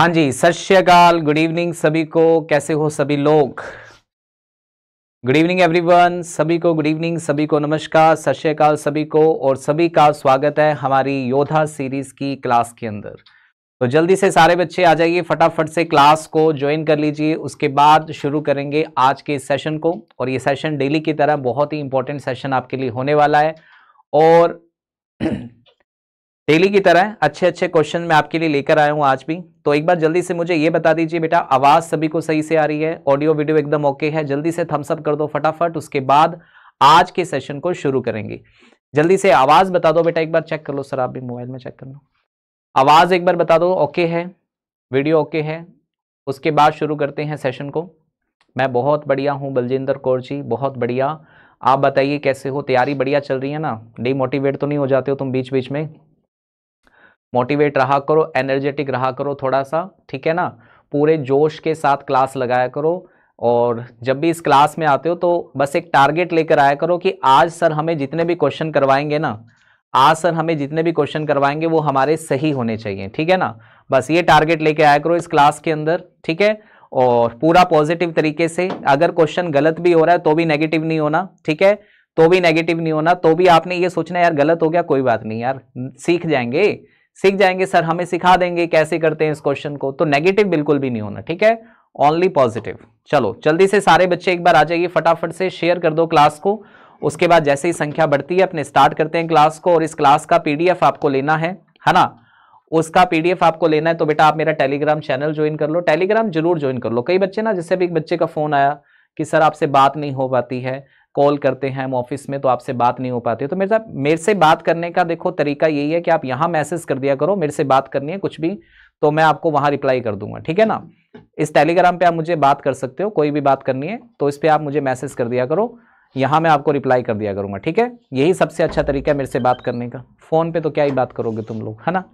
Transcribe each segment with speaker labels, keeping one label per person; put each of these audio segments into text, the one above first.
Speaker 1: हाँ जी सत श्रीकाल गुड इवनिंग सभी को कैसे हो सभी लोग गुड इवनिंग एवरीवन सभी को गुड इवनिंग सभी को नमस्कार सत श्रीकाल सभी को और सभी का स्वागत है हमारी योद्धा सीरीज की क्लास के अंदर तो जल्दी से सारे बच्चे आ जाइए फटाफट से क्लास को ज्वाइन कर लीजिए उसके बाद शुरू करेंगे आज के सेशन को और ये सेशन डेली की तरह बहुत ही इंपॉर्टेंट सेशन आपके लिए होने वाला है और डेली की तरह अच्छे अच्छे क्वेश्चन मैं आपके लिए लेकर आया हूँ आज भी तो एक बार जल्दी से मुझे ये बता दीजिए बेटा आवाज़ सभी को सही से आ रही है ऑडियो वीडियो एकदम ओके है जल्दी से थम्सअप कर दो फटाफट उसके बाद आज के सेशन को शुरू करेंगे जल्दी से आवाज़ बता दो बेटा एक बार चेक कर लो सर आप भी मोबाइल में चेक कर लो आवाज़ एक बार बता दो ओके है वीडियो ओके है उसके बाद शुरू करते हैं सेशन को मैं बहुत बढ़िया हूँ बलजिंदर कौर जी बहुत बढ़िया आप बताइए कैसे हो तैयारी बढ़िया चल रही है ना डीमोटिवेट तो नहीं हो जाते हो तुम बीच बीच में मोटिवेट रहा करो एनर्जेटिक रहा करो थोड़ा सा ठीक है ना पूरे जोश के साथ क्लास लगाया करो और जब भी इस क्लास में आते हो तो बस एक टारगेट लेकर आया करो कि आज सर हमें जितने भी क्वेश्चन करवाएंगे ना आज सर हमें जितने भी क्वेश्चन करवाएंगे वो हमारे सही होने चाहिए ठीक है ना बस ये टारगेट लेके आया करो इस क्लास के अंदर ठीक है और पूरा पॉजिटिव तरीके से अगर क्वेश्चन गलत भी हो रहा है तो भी नेगेटिव नहीं होना ठीक है तो भी नेगेटिव नहीं होना तो भी आपने ये सोचना यार गलत हो गया कोई बात नहीं यार सीख जाएंगे सीख जाएंगे सर हमें सिखा देंगे कैसे करते हैं इस क्वेश्चन को तो नेगेटिव बिल्कुल भी नहीं होना ठीक है ओनली पॉजिटिव चलो जल्दी से सारे बच्चे एक बार आ जाइए फटाफट से शेयर कर दो क्लास को उसके बाद जैसे ही संख्या बढ़ती है अपने स्टार्ट करते हैं क्लास को और इस क्लास का पीडीएफ आपको लेना है है ना उसका पीडीएफ आपको लेना है तो बेटा आप मेरा टेलीग्राम चैनल ज्वाइन कर लो टेलीग्राम जरूर ज्वाइन कर लो कई बच्चे ना जैसे भी एक बच्चे का फोन आया कि सर आपसे बात नहीं हो पाती है कॉल करते हैं हम ऑफिस में तो आपसे बात नहीं हो पाती तो मेरे साहब मेरे से बात करने का देखो तरीका यही है कि आप यहाँ मैसेज कर दिया करो मेरे से बात करनी है कुछ भी तो मैं आपको वहाँ रिप्लाई कर दूंगा ठीक है ना इस टेलीग्राम पे आप मुझे बात कर सकते हो कोई भी बात करनी है तो इस पर आप मुझे मैसेज कर दिया करो यहाँ मैं आपको रिप्लाई कर दिया करूँगा ठीक है यही सबसे अच्छा तरीका है मेरे से बात करने का फ़ोन पे तो क्या ही बात करोगे तुम लोग है ना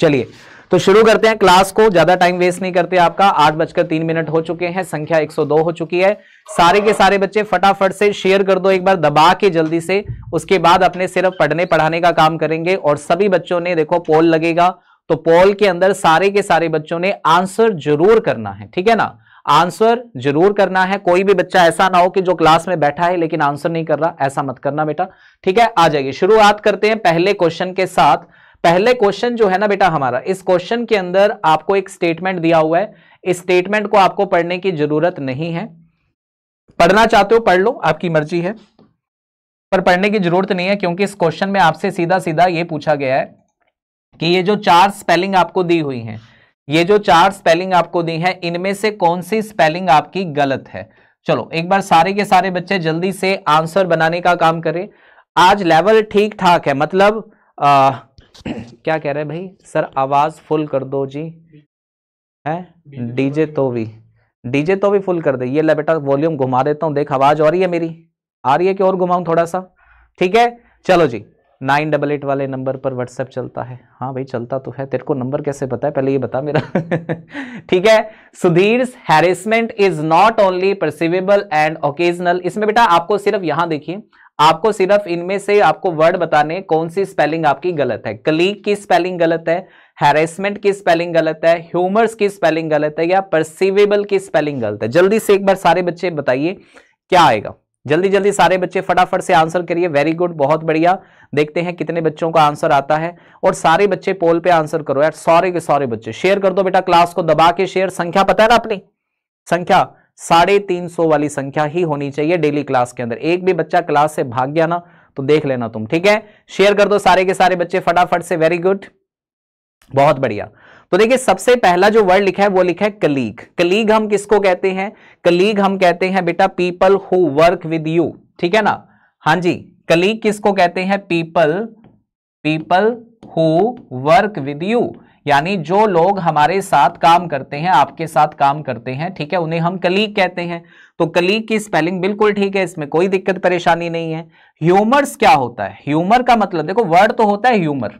Speaker 1: चलिए तो शुरू करते हैं क्लास को ज्यादा टाइम वेस्ट नहीं करते आपका आठ बजकर तीन मिनट हो चुके हैं संख्या 102 हो चुकी है सारे के सारे बच्चे फटाफट से शेयर कर दो एक बार दबा के जल्दी से उसके बाद अपने सिर्फ पढ़ने पढ़ाने का काम करेंगे और सभी बच्चों ने देखो पोल लगेगा तो पोल के अंदर सारे के सारे बच्चों ने आंसर जरूर करना है ठीक है ना आंसर जरूर करना है कोई भी बच्चा ऐसा ना हो कि जो क्लास में बैठा है लेकिन आंसर नहीं कर रहा ऐसा मत करना बेटा ठीक है आ जाइए शुरुआत करते हैं पहले क्वेश्चन के साथ पहले क्वेश्चन जो है ना बेटा हमारा इस क्वेश्चन के अंदर आपको एक स्टेटमेंट दिया हुआ है इस स्टेटमेंट को आपको पढ़ने की जरूरत नहीं है पढ़ना चाहते हो पढ़ लो आपकी मर्जी है पर पढ़ने की जरूरत नहीं है क्योंकि इस क्वेश्चन में आपसे सीधा सीधा ये पूछा गया है कि ये जो चार स्पेलिंग आपको दी हुई हैं ये जो चार स्पेलिंग आपको दी है इनमें से कौन सी स्पेलिंग आपकी गलत है चलो एक बार सारे के सारे बच्चे जल्दी से आंसर बनाने का काम करें आज लेवल ठीक ठाक है मतलब आ, क्या कह रहे हैं भाई सर आवाज़ फुल कर दो जी है डीजे तो भी डीजे तो भी फुल कर दे ये ले बेटा वॉल्यूम घुमा देता हूँ देख आवाज़ आ रही है मेरी आ रही है कि और घुमाऊँ थोड़ा सा ठीक है चलो जी नाइन डबल एट वाले नंबर पर व्हाट्सएप चलता है हाँ भाई चलता तो है तेरे को नंबर कैसे पता है पहले ये बता मेरा ठीक है Sudhir harassment is not only perceivable and occasional इसमें बेटा आपको सिर्फ यहां देखिए आपको सिर्फ इनमें से आपको वर्ड बताने कौन सी स्पेलिंग आपकी गलत है क्लीग की स्पेलिंग गलत है हैरेसमेंट की स्पेलिंग गलत है ह्यूमर्स की स्पेलिंग गलत है या परसिवेबल की स्पेलिंग गलत है जल्दी से एक बार सारे बच्चे बताइए क्या आएगा जल्दी जल्दी सारे बच्चे फटाफट से आंसर करिए वेरी गुड बहुत बढ़िया देखते हैं कितने बच्चों का आंसर आता है और सारे बच्चे पोल पे आंसर करो यार सारे के सॉरी बच्चे शेयर कर दो बेटा क्लास को दबा के शेयर संख्या पता है ना अपनी संख्या साढ़े तीन सौ वाली संख्या ही होनी चाहिए डेली क्लास के अंदर एक भी बच्चा क्लास से भाग गया ना तो देख लेना तुम ठीक है शेयर कर दो सारे के सारे बच्चे फटाफट से वेरी गुड बहुत बढ़िया तो देखिए सबसे पहला जो वर्ड लिखा है वो लिखा है कलीग कलीग हम किसको कहते हैं कलीग हम कहते हैं बेटा people who work with you ठीक है ना हां जी कलीग किसको कहते हैं people people who work with you यानी जो लोग हमारे साथ काम करते हैं आपके साथ काम करते हैं ठीक है उन्हें हम कलीग कहते हैं तो कलीग की स्पेलिंग बिल्कुल ठीक है इसमें कोई दिक्कत परेशानी नहीं है ह्यूमर्स क्या होता है ह्यूमर का मतलब देखो वर्ड तो होता है ह्यूमर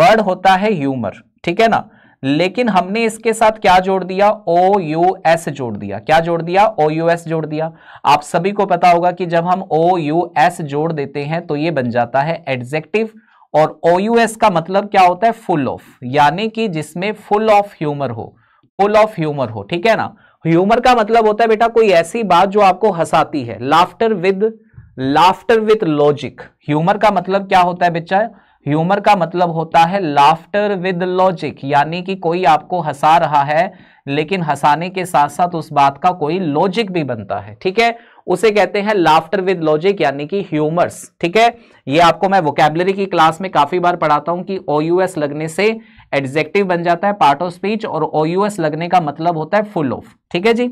Speaker 1: वर्ड होता है ह्यूमर ठीक है ना लेकिन हमने इसके साथ क्या जोड़ दिया ओ यू एस जोड़ दिया क्या जोड़ दिया ओ यू एस जोड़ दिया आप सभी को पता होगा कि जब हम ओ यू एस जोड़ देते हैं तो ये बन जाता है एडजेक्टिव और ओ का मतलब क्या होता है फुल ऑफ यानी कि जिसमें फुल ऑफ ह्यूमर हो फुल ऑफ ह्यूमर हो ठीक है ना ह्यूमर का मतलब होता है बेटा कोई ऐसी बात जो आपको हंसाती है laughter with laughter with logic humour का मतलब क्या होता है बेचा ह्यूमर का मतलब होता है लाफ्टर विद लॉजिक यानी कि कोई आपको हंसा रहा है लेकिन हंसाने के साथ साथ उस बात का कोई लॉजिक भी बनता है ठीक है उसे कहते हैं लाफ्टर विद लॉजिक यानी कि ह्यूमर्स ठीक है ये आपको मैं वोकेबलरी की क्लास में काफी बार पढ़ाता हूं कि ओयूएस लगने से एडजेक्टिव बन जाता है पार्ट ऑफ स्पीच और ओयूएस लगने का मतलब होता है फुल ऑफ ठीक है जी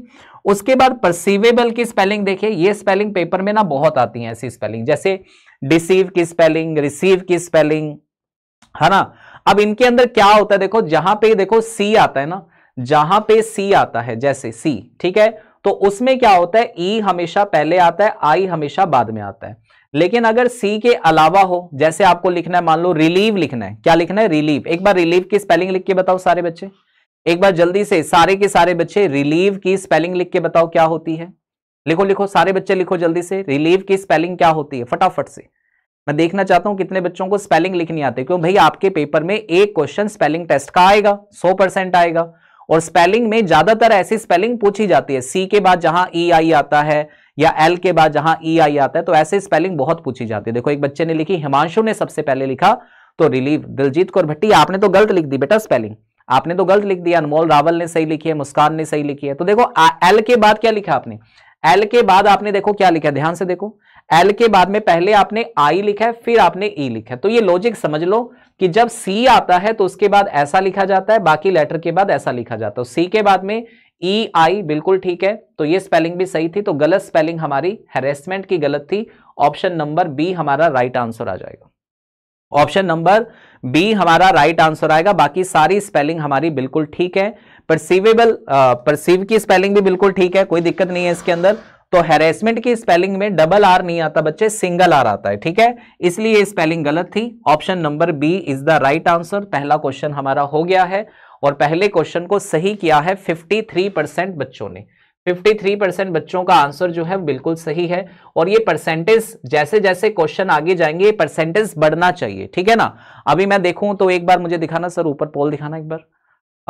Speaker 1: उसके बाद परसीवेबल की स्पेलिंग देखिए ये स्पेलिंग पेपर में ना बहुत आती है ऐसी स्पेलिंग जैसे डिसीव की स्पेलिंग रिसीव की स्पेलिंग है ना अब इनके अंदर क्या होता है देखो जहां पे देखो सी आता है ना जहां पे सी आता है जैसे सी ठीक है तो उसमें क्या होता है ई e हमेशा पहले आता है आई हमेशा बाद में आता है लेकिन अगर सी के अलावा हो जैसे आपको लिखना है मान लो रिलीव लिखना है क्या लिखना है रिलीव एक बार रिलीव की स्पेलिंग लिख के बताओ सारे बच्चे एक बार जल्दी से सारे के सारे बच्चे रिलीव की स्पेलिंग लिख के बताओ क्या होती है लिखो लिखो सारे बच्चे लिखो जल्दी से रिलीव की स्पेलिंग क्या होती है फटाफट से मैं देखना चाहता हूं कितने बच्चों को स्पेलिंग लिखनी आती है क्यों भाई आपके पेपर में एक क्वेश्चन स्पेलिंग टेस्ट का आएगा सौ परसेंट आएगा और स्पेलिंग में ज्यादातर ऐसी स्पेलिंग पूछी जाती है सी के बाद जहां ई e आई आता है या एल के बाद जहां ई e आई आता है तो ऐसे स्पेलिंग बहुत पूछी जाती है देखो एक बच्चे ने लिखी हिमांशु ने सबसे पहले लिखा तो रिलीव दिलजीत कौर भट्टी आपने तो गलत लिख दी बेटा स्पेलिंग आपने तो गलत लिख दिया अनमोल रावल ने सही लिखी है मुस्कान ने सही लिखी है तो देखो एल के बाद क्या लिखा आपने एल के बाद आपने देखो क्या लिखा ध्यान से देखो एल के बाद में पहले आपने आई लिखा है फिर आपने ई e लिखा है तो ये लॉजिक समझ लो कि जब सी आता है तो उसके बाद ऐसा लिखा जाता है बाकी लेटर के बाद ऐसा लिखा जाता है सी तो के बाद में ई e, आई बिल्कुल ठीक है तो ये स्पेलिंग भी सही थी तो गलत स्पेलिंग हमारी हेरेसमेंट की गलत थी ऑप्शन नंबर बी हमारा राइट आंसर आ जाएगा ऑप्शन नंबर बी हमारा राइट आंसर आएगा बाकी सारी स्पेलिंग हमारी बिल्कुल ठीक है परसीवेबल परसीव की स्पेलिंग भी बिल्कुल ठीक है कोई दिक्कत नहीं है इसके अंदर तो हेरेसमेंट की स्पेलिंग में डबल आर नहीं आता बच्चे सिंगल आर आता है ठीक है इसलिए स्पेलिंग गलत थी option number B is the right answer पहला क्वेश्चन हमारा हो गया है और पहले क्वेश्चन को सही किया है 53 परसेंट बच्चों ने 53 परसेंट बच्चों का आंसर जो है बिल्कुल सही है और ये परसेंटेज जैसे जैसे क्वेश्चन आगे जाएंगे परसेंटेज बढ़ना चाहिए ठीक है ना अभी मैं देखूं तो एक बार मुझे दिखाना सर ऊपर पोल दिखाना एक बार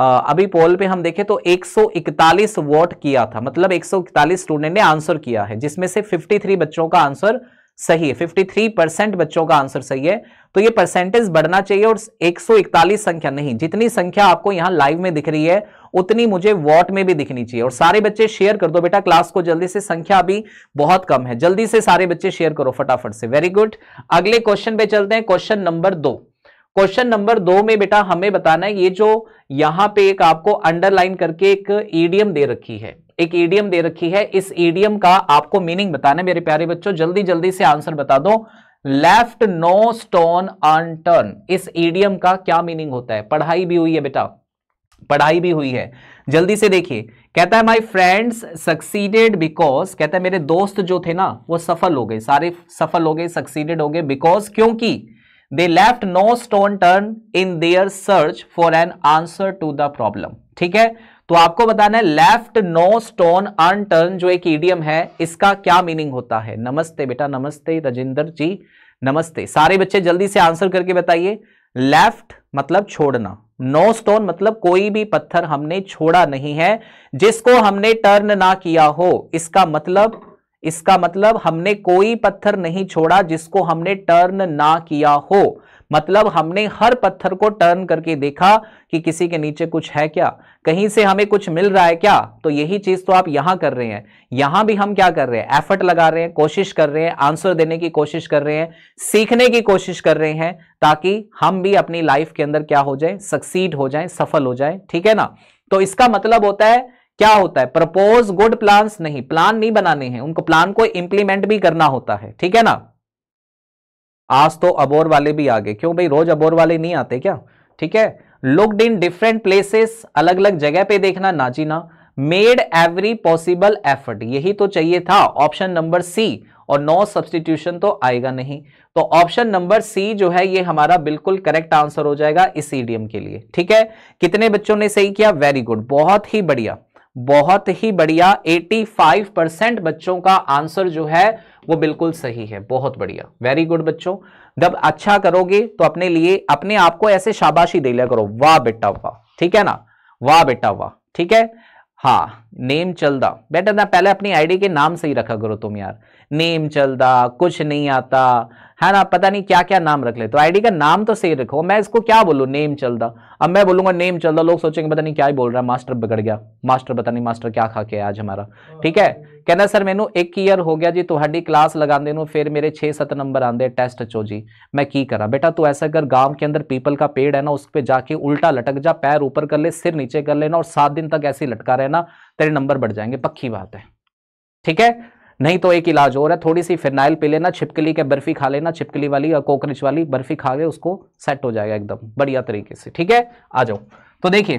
Speaker 1: अभी पोल पे हम देखें तो 141 वोट किया था मतलब 141 स्टूडेंट ने आंसर किया है जिसमें से 53 बच्चों का आंसर सही है 53 परसेंट बच्चों का आंसर सही है तो ये परसेंटेज बढ़ना चाहिए और 141 संख्या नहीं जितनी संख्या आपको यहां लाइव में दिख रही है उतनी मुझे वॉट में भी दिखनी चाहिए और सारे बच्चे शेयर कर दो बेटा क्लास को जल्दी से संख्या अभी बहुत कम है जल्दी से सारे बच्चे शेयर करो फटाफट से वेरी गुड अगले क्वेश्चन पे चलते हैं क्वेश्चन नंबर दो क्वेश्चन नंबर दो में बेटा हमें बताना है ये जो यहां पे एक आपको अंडरलाइन करके एक ईडीएम दे रखी है एक ईडीएम दे रखी है इस ईडीएम का आपको मीनिंग बताना है मेरे प्यारे बच्चों जल्दी जल्दी से आंसर बता दो left no stone unturned इस ईडीएम का क्या मीनिंग होता है पढ़ाई भी हुई है बेटा पढ़ाई भी हुई है जल्दी से देखिए कहता है माय फ्रेंड्स सक्सीडेड बिकॉज कहता है मेरे दोस्त जो थे ना वो सफल हो गए सारे सफल हो गए सक्सीडेड हो गए बिकॉज क्योंकि they left no stone turn in their search for an answer to the problem ठीक है तो आपको बताना है left no stone unturned जो एक ईडियम है इसका क्या मीनिंग होता है नमस्ते बेटा नमस्ते राजेंद्र जी नमस्ते सारे बच्चे जल्दी से आंसर करके बताइए लेफ्ट मतलब छोड़ना नो no स्टोन मतलब कोई भी पत्थर हमने छोड़ा नहीं है जिसको हमने टर्न ना किया हो इसका मतलब इसका मतलब हमने कोई पत्थर नहीं छोड़ा जिसको हमने टर्न ना किया हो मतलब हमने हर पत्थर को टर्न करके देखा कि किसी के नीचे कुछ है क्या कहीं से हमें कुछ मिल रहा है क्या तो यही चीज तो आप यहां कर रहे हैं यहां भी हम क्या कर रहे हैं एफर्ट लगा रहे हैं कोशिश कर रहे हैं आंसर देने की कोशिश कर रहे हैं सीखने की कोशिश कर रहे हैं ताकि हम भी अपनी लाइफ के अंदर क्या हो जाए सक्सीड हो जाए सफल हो जाए ठीक है ना तो इसका मतलब होता है क्या होता है प्रपोज गुड प्लान नहीं प्लान नहीं बनाने हैं उनको प्लान को इंप्लीमेंट भी करना होता है ठीक है ना आज तो अबोर वाले भी आ गए क्यों भाई रोज अबोर वाले नहीं आते क्या ठीक है लुकड इन डिफरेंट प्लेसेस अलग अलग जगह पे देखना ना जी ना मेड एवरी पॉसिबल एफर्ट यही तो चाहिए था ऑप्शन नंबर सी और नो सब्सटीट्यूशन तो आएगा नहीं तो ऑप्शन नंबर सी जो है ये हमारा बिल्कुल करेक्ट आंसर हो जाएगा इस ईडीएम के लिए ठीक है कितने बच्चों ने सही किया वेरी गुड बहुत ही बढ़िया बहुत ही बढ़िया 85 परसेंट बच्चों का आंसर जो है वो बिल्कुल सही है बहुत बढ़िया वेरी गुड बच्चों जब अच्छा करोगे तो अपने लिए अपने आप को ऐसे शाबाशी दे लिया करो वाह बेटा वाह ठीक है ना वाह बेटा वाह ठीक है हाँ नेम चलदा बेटा ना पहले अपनी आईडी के नाम से ही रखा करो तुम यार नेम चलदा कुछ नहीं आता है ना पता नहीं क्या क्या नाम रख ले तो आईडी का नाम तो सही रखो मैं इसको क्या बोलूँ नेम चलता अब मैं बोलूंगा नेम चलता लोग सोचेंगे पता नहीं क्या ही बोल रहा है मास्टर बिगड़ गया मास्टर पता नहीं मास्टर क्या खा के आज हमारा ठीक है कहना सर मैनू एक ईयर हो गया जी ਤੁਹਾਡੀ क्लास लगा ਨੂੰ फिर मेरे छह सत नंबर आंदे टेस्ट चो जी मैं की करा बेटा तू ऐसा कर गांव के अंदर पीपल का पेड़ है ना उस पर जाके उल्टा लटक जा पैर ऊपर कर ले सिर नीचे कर लेना और सात दिन तक ऐसे लटका रहना तेरे नंबर बढ़ जाएंगे पक्की बात है ठीक है नहीं तो एक इलाज और है थोड़ी सी फिनाइल पी लेना छिपकली के बर्फी खा लेना छिपकली वाली या कोकरच वाली बर्फी खा ले उसको सेट हो जाएगा एकदम बढ़िया तरीके से ठीक है आ जाओ तो देखिए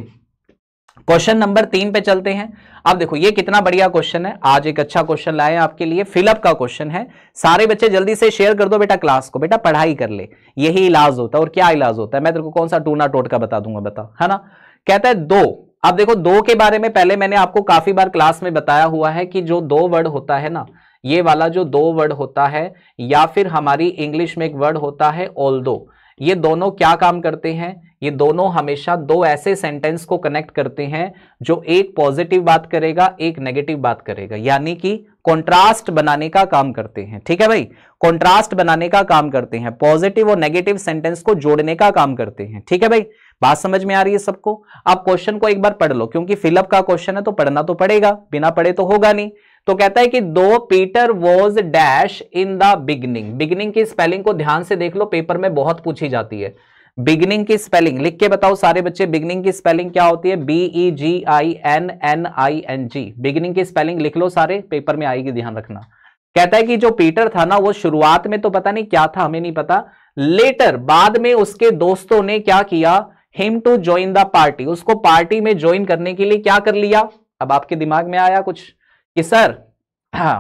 Speaker 1: क्वेश्चन नंबर तीन पे चलते हैं अब देखो ये कितना बढ़िया क्वेश्चन है आज एक अच्छा क्वेश्चन लाए हैं आपके लिए फिलअप का क्वेश्चन है सारे बच्चे जल्दी से शेयर कर दो बेटा क्लास को बेटा पढ़ाई कर ले यही इलाज होता है और क्या इलाज होता है मैं तेरे को कौन सा टूना टोटका बता दूंगा बता है ना कहता है दो आप देखो दो के बारे में पहले मैंने आपको काफी बार क्लास में बताया हुआ है कि जो दो वर्ड होता है ना ये वाला जो दो वर्ड होता है या फिर हमारी इंग्लिश में एक वर्ड होता है ऑल दो ये दोनों क्या काम करते हैं ये दोनों हमेशा दो ऐसे सेंटेंस को कनेक्ट करते हैं जो एक पॉजिटिव बात करेगा एक नेगेटिव बात करेगा यानी कि कॉन्ट्रास्ट बनाने का काम करते हैं ठीक है भाई कॉन्ट्रास्ट बनाने का काम करते हैं पॉजिटिव और नेगेटिव सेंटेंस को जोड़ने का काम करते हैं ठीक है भाई बात समझ में आ रही है सबको आप क्वेश्चन को एक बार पढ़ लो क्योंकि फिलअप का क्वेश्चन है तो पढ़ना तो पड़ेगा बिना पढ़े तो होगा नहीं तो कहता है कि though Peter was dash in the beginning beginning की स्पेलिंग को ध्यान से देख लो पेपर में बहुत पूछी जाती है बिगनिंग की स्पेलिंग लिख के बताओ सारे बच्चे बिगनिंग की स्पेलिंग क्या होती है B E G I N N I N G beginning की स्पेलिंग लिख लो सारे पेपर में आएगी ध्यान रखना कहता है कि जो पीटर था ना वो शुरुआत में तो पता नहीं क्या था हमें नहीं पता लेटर बाद में उसके दोस्तों ने क्या किया him to join the party उसको पार्टी में ज्वाइन करने के लिए क्या कर लिया अब आपके दिमाग में आया कुछ कि सर हाँ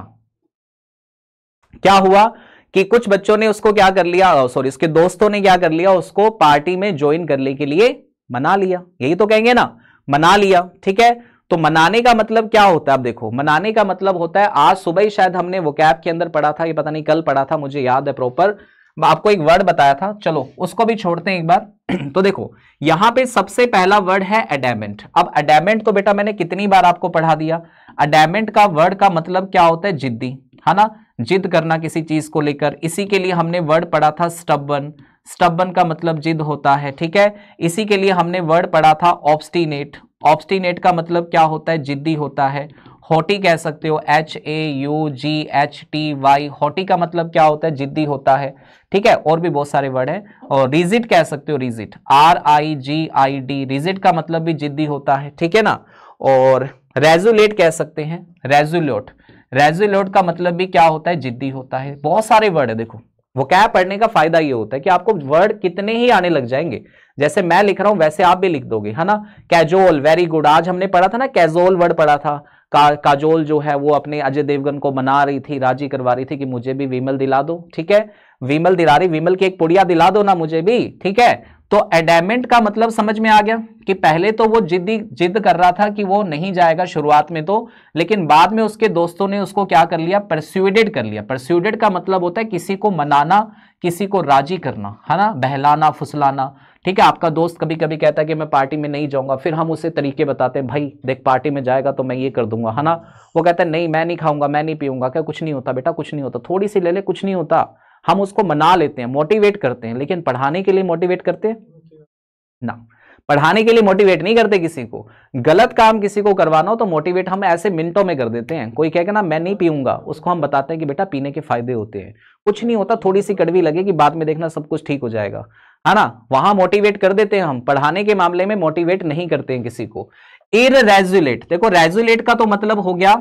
Speaker 1: क्या हुआ कि कुछ बच्चों ने उसको क्या कर लिया सॉरी उसके दोस्तों ने क्या कर लिया उसको पार्टी में ज्वाइन करने के लिए मना लिया यही तो कहेंगे ना मना लिया ठीक है तो मनाने का मतलब क्या होता है अब देखो मनाने का मतलब होता है आज सुबह ही शायद हमने वो कैब के अंदर पढ़ा था ये पता नहीं कल पढ़ा था मुझे याद है प्रॉपर आपको एक वर्ड बताया था चलो उसको भी छोड़ते हैं एक बार तो देखो यहां पे सबसे पहला वर्ड है अडेमेंट अब अडेमेंट तो बेटा मैंने कितनी बार आपको पढ़ा दिया अडेमेंट का वर्ड का मतलब क्या होता है जिद्दी है ना जिद करना किसी चीज को लेकर इसी के लिए हमने वर्ड पढ़ा था स्टबन स्टबन का मतलब जिद होता है ठीक है इसी के लिए हमने वर्ड पढ़ा था ऑप्स्टिनेट ऑप्सटीनेट का मतलब क्या होता है जिद्दी होता है हॉटी कह सकते हो H A U G H T Y haughty का मतलब क्या होता है जिद्दी होता है ठीक है और भी बहुत सारे वर्ड हैं और रिजिट कह सकते हो rigid R I G I D rigid का मतलब भी जिद्दी होता है ठीक है ना और रेजुलेट कह सकते हैं रेजुलोट रेजुलोट का मतलब भी क्या होता है जिद्दी होता है बहुत सारे वर्ड है देखो वो क्या पढ़ने का फायदा ये होता है कि आपको वर्ड कितने ही आने लग जाएंगे जैसे मैं लिख रहा हूं वैसे आप भी लिख दोगे है ना कैजोल वेरी गुड आज हमने पढ़ा था ना कैजोल वर्ड पढ़ा था का काजोल जो है वो अपने अजय देवगन को मना रही थी राजी करवा रही थी कि मुझे भी विमल दिला दो ठीक है विमल दिला रही विमल की एक पुड़िया दिला दो ना मुझे भी ठीक है तो एडेमेंट का मतलब समझ में आ गया कि पहले तो वो जिद्दी जिद कर रहा था कि वो नहीं जाएगा शुरुआत में तो लेकिन बाद में उसके दोस्तों ने उसको क्या कर लिया परस्यूडेड कर लिया परस्यूडेड का मतलब होता है किसी को मनाना किसी को राजी करना है ना बहलाना फुसलाना ठीक है आपका दोस्त कभी कभी कहता है कि मैं पार्टी में नहीं जाऊंगा फिर हम उसे तरीके बताते हैं भाई देख पार्टी में जाएगा तो मैं ये कर दूंगा है ना वो कहता है नहीं मैं नहीं खाऊंगा मैं नहीं पीऊंगा क्या कुछ नहीं होता बेटा कुछ नहीं होता थोड़ी सी ले ले कुछ नहीं होता हम उसको मना लेते हैं मोटिवेट करते हैं लेकिन पढ़ाने के लिए मोटिवेट करते हैं ना पढ़ाने के लिए मोटिवेट नहीं करते किसी को गलत काम किसी को करवाना हो तो मोटिवेट हम ऐसे मिनटों में कर देते हैं कोई कहेगा ना मैं नहीं पीऊंगा उसको हम बताते हैं कि बेटा पीने के फायदे होते हैं कुछ नहीं होता थोड़ी सी कड़वी लगेगी बाद में देखना सब कुछ ठीक हो जाएगा है हाँ ना वहां मोटिवेट कर देते हैं हम पढ़ाने के मामले में मोटिवेट नहीं करते हैं किसी को इेजुलेट देखो रेजुलेट का तो मतलब हो गया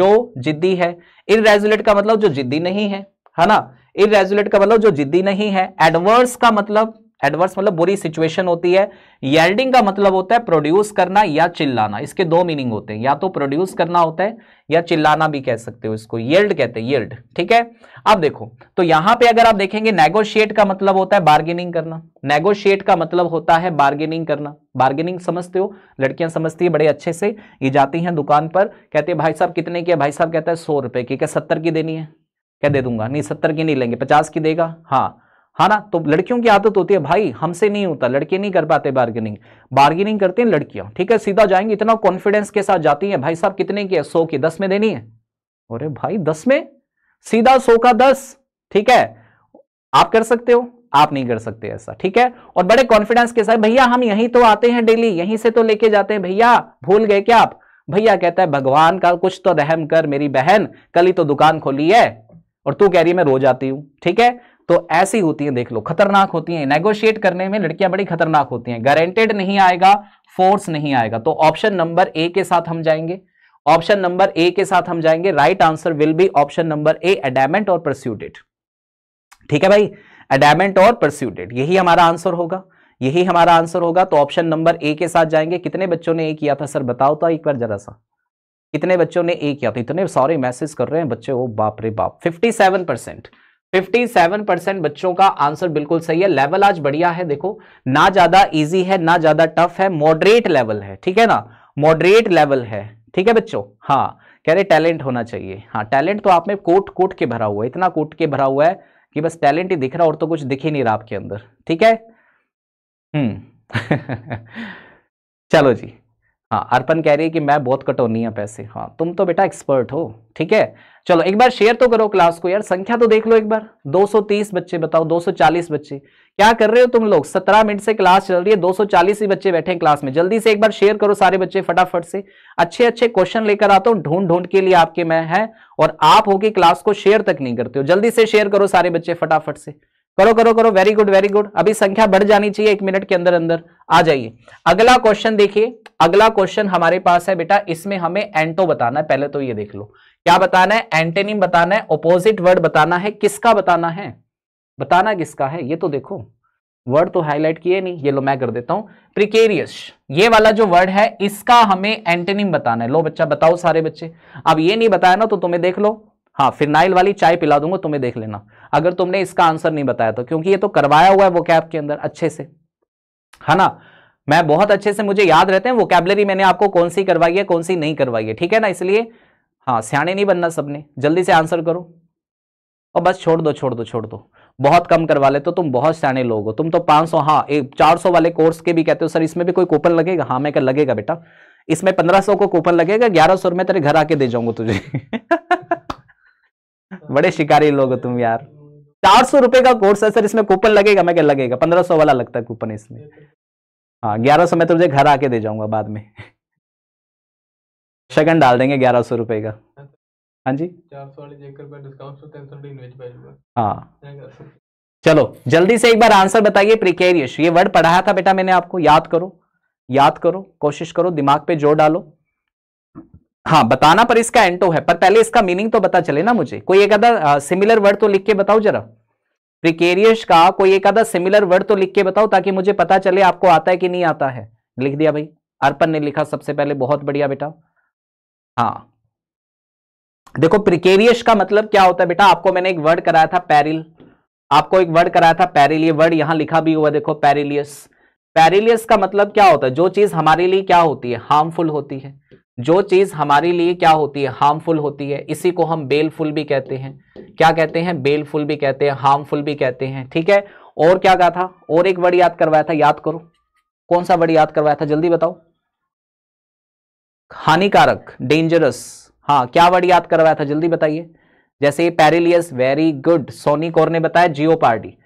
Speaker 1: जो जिद्दी है इरेजुलेट का मतलब जो जिद्दी नहीं है है हाँ ना रेजुलेट का मतलब जो जिद्दी नहीं है एडवर्स का मतलब एडवर्स मतलब बुरी सिचुएशन होती है येल्डिंग का मतलब होता है प्रोड्यूस करना या चिल्लाना इसके दो मीनिंग होते हैं या तो प्रोड्यूस करना होता है या चिल्लाना भी कह सकते हो इसको येल्ड कहते हैं येल्ड ठीक है अब देखो तो यहां पे अगर आप देखेंगे नेगोशिएट का मतलब होता है बार्गेनिंग करना नेगोशिएट का मतलब होता है बार्गेनिंग करना बार्गेनिंग समझते हो लड़कियां समझती है बड़े अच्छे से ये जाती हैं दुकान पर कहते हैं भाई साहब कितने की है भाई साहब कहता है सौ रुपए की क्या सत्तर की देनी है क्या दे दूंगा नहीं सत्तर की नहीं लेंगे पचास की देगा हाँ हाँ ना तो लड़कियों की आदत होती है भाई हमसे नहीं होता लड़के नहीं कर पाते बार्गेनिंग बार्गेनिंग करते हैं लड़कियां ठीक है सीधा जाएंगे इतना कॉन्फिडेंस के साथ जाती है भाई साहब कितने की है सौ की दस में देनी है अरे भाई दस में सीधा सौ का दस ठीक है आप कर सकते हो आप नहीं कर सकते ऐसा ठीक है और बड़े कॉन्फिडेंस के साथ भैया हम यहीं तो आते हैं डेली यहीं से तो लेके जाते हैं भैया भूल गए क्या आप भैया कहता है भगवान का कुछ तो रहम कर मेरी बहन कल ही तो दुकान खोली है और तू कह रही है मैं रोज आती हूं ठीक है तो ऐसी होती है देख लो खतरनाक होती है नेगोशिएट करने में लड़कियां बड़ी खतरनाक होती हैं गारंटेड नहीं आएगा फोर्स नहीं आएगा तो ऑप्शन नंबर ए के साथ हम जाएंगे ऑप्शन नंबर ए के साथ हम जाएंगे right answer will be option number A adamant और परस्यूटेड ठीक है भाई एडेमेंट और परस्यूटेड यही हमारा आंसर होगा यही हमारा आंसर होगा तो ऑप्शन नंबर ए के साथ जाएंगे कितने बच्चों ने ए किया था सर बताओ तो एक बार जरा सा कितने बच्चों ने ए किया था इतने सॉरी मैसेज कर रहे हैं बच्चे ओ बाप रे बाप 57 परसेंट 57 परसेंट बच्चों का आंसर बिल्कुल सही है लेवल आज बढ़िया है देखो ना ज्यादा इजी है ना ज्यादा टफ है मॉडरेट लेवल है ठीक है ना मॉडरेट लेवल है ठीक है बच्चों हाँ कह रहे टैलेंट होना चाहिए हाँ टैलेंट तो आप में कोट कोट के भरा हुआ है इतना कोट के भरा हुआ है कि बस टैलेंट ही दिख रहा और तो कुछ दिख ही नहीं रहा आपके अंदर ठीक है
Speaker 2: हम्म
Speaker 1: चलो जी हाँ अर्पण कह रही है कि मैं बहुत कटौनी है पैसे हाँ तुम तो बेटा एक्सपर्ट हो ठीक है चलो एक बार शेयर तो करो क्लास को यार संख्या तो देख लो एक बार 230 बच्चे बताओ 240 बच्चे क्या कर रहे हो तुम लोग 17 मिनट से क्लास चल रही है 240 ही बच्चे बैठे हैं क्लास में जल्दी से एक बार शेयर करो सारे बच्चे फटाफट से अच्छे अच्छे क्वेश्चन लेकर आता हूँ ढूंढ ढूंढ के लिए आपके मैं है और आप होगी क्लास को शेयर तक नहीं करते हो जल्दी से शेयर करो सारे बच्चे फटाफट से करो करो करो वेरी गुड वेरी गुड अभी संख्या बढ़ जानी चाहिए एक मिनट के अंदर अंदर आ जाइए अगला क्वेश्चन देखिए अगला क्वेश्चन हमारे पास है बेटा इसमें हमें एंटो बताना है पहले तो ये देख लो क्या बताना है एंटेनिम बताना है ओपोजिट वर्ड बताना है किसका बताना है बताना किसका है ये तो देखो वर्ड तो हाईलाइट किए नहीं ये लो मैं कर देता हूं प्रिकेरियस ये वाला जो वर्ड है इसका हमें एंटेनिम बताना है लो बच्चा बताओ सारे बच्चे अब ये नहीं बताया ना तो तुम्हें देख लो हाँ फिनाइल वाली चाय पिला दूंगा तुम्हें देख लेना अगर तुमने इसका आंसर नहीं बताया तो क्योंकि ये तो करवाया हुआ है वो कैब के अंदर अच्छे से है ना मैं बहुत अच्छे से मुझे याद रहते हैं वो कैबलरी मैंने आपको कौन सी करवाई है कौन सी नहीं करवाई है ठीक है ना इसलिए हाँ सियाने नहीं बनना सबने जल्दी से आंसर करो और बस छोड़ दो छोड़ दो छोड़ दो बहुत कम करवा ले तो तुम बहुत सियाने लोग हो तुम तो 500 सौ हाँ एक चार सौ वाले कोर्स के भी कहते हो सर इसमें भी कोई कूपन लगेगा हाँ मैं क्या लगेगा बेटा इसमें 1500 को कूपन लगेगा 1100 सौ में तेरे घर आके दे जाऊंगा तुझे बड़े शिकारी लोग हो तुम यार चार सौ रुपए का कोर्स है सर इसमें कूपन लगेगा मैं क्या लगेगा पंद्रह सौ वाला लगता है कूपन इसमें हाँ ग्यारह सौ मैं तुझे तो घर आके दे जाऊंगा बाद में शगन डाल देंगे ग्यारह सौ रुपए का हाँ जी तो हाँ चलो जल्दी से एक बार आंसर बताइए प्रिकेरियस ये वर्ड पढ़ाया था बेटा मैंने आपको याद करो याद करो कोशिश करो दिमाग पे जोर डालो हाँ बताना पर इसका एंटो है पर पहले इसका मीनिंग तो पता चले ना मुझे कोई एक आधा सिमिलर वर्ड तो लिख के बताओ जरा प्रिकेरियस का कोई एक आधा सिमिलर वर्ड तो लिख के बताओ ताकि मुझे पता चले आपको आता है कि नहीं आता है लिख दिया भाई अर्पण ने लिखा सबसे पहले बहुत बढ़िया बेटा हाँ देखो प्रिकेरियस का मतलब क्या होता है बेटा आपको मैंने एक वर्ड कराया था पैरिल आपको एक वर्ड कराया था पैरिल ये वर्ड यहां लिखा भी हुआ देखो पैरिलियस पैरिलियस का मतलब क्या होता है जो चीज हमारे लिए क्या होती है हार्मफुल होती है जो चीज हमारे लिए क्या होती है हार्मफुल होती है इसी को हम बेलफुल भी कहते हैं क्या कहते हैं बेलफुल भी कहते हैं हार्मफुल भी कहते हैं ठीक है और क्या कहा था और एक वर्ड याद करवाया था याद करो कौन सा वर्ड याद करवाया था जल्दी बताओ हानिकारक डेंजरस हाँ क्या वर्ड याद करवाया था जल्दी बताइए जैसे perilous very good Soni Kaur ने बताया jeopardy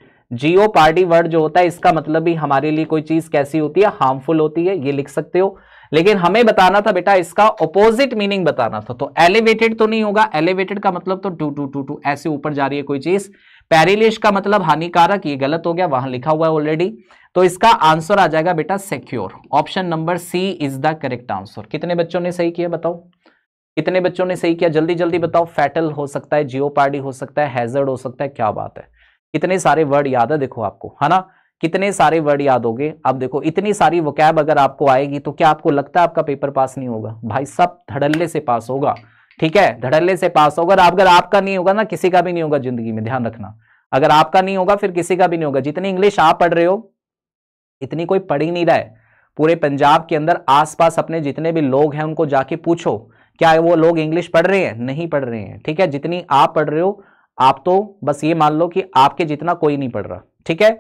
Speaker 1: jeopardy word जो होता है इसका मतलब भी हमारे लिए कोई चीज कैसी होती है हार्मफुल होती है ये लिख सकते हो लेकिन हमें बताना था बेटा इसका ऑपोजिट मीनिंग बताना था तो एलिवेटेड तो नहीं होगा एलिवेटेड का मतलब तो टू टू टू टू ऐसे ऊपर जा रही है कोई चीज पेरिलिश का मतलब हानिकारक ये गलत हो गया वहां लिखा हुआ है ऑलरेडी तो इसका आंसर आ जाएगा बेटा secure option number C is the correct answer कितने बच्चों ने सही किया बताओ कितने बच्चों ने सही किया जल्दी जल्दी बताओ फैटल हो सकता है जियोपार्डी हो सकता है हैजर्ड हो सकता है क्या बात है कितने सारे वर्ड याद है देखो आपको है ना कितने सारे वर्ड याद हो गए आप देखो इतनी सारी वकैब अगर आपको आएगी तो क्या आपको लगता है आपका पेपर पास नहीं होगा भाई सब धड़ल्ले से पास होगा ठीक है धड़ल्ले से पास होगा अगर आपका नहीं होगा ना किसी का भी नहीं होगा जिंदगी में ध्यान रखना अगर आपका नहीं होगा फिर किसी का भी नहीं होगा जितनी इंग्लिश आप पढ़ रहे हो इतनी कोई पढ़ ही नहीं रहा है पूरे पंजाब के अंदर आसपास अपने जितने भी लोग हैं उनको जाके पूछो क्या वो लोग इंग्लिश पढ़ रहे हैं नहीं पढ़ रहे हैं ठीक है जितनी आप पढ़ रहे हो आप तो बस ये मान लो कि आपके जितना कोई नहीं पढ़ रहा ठीक है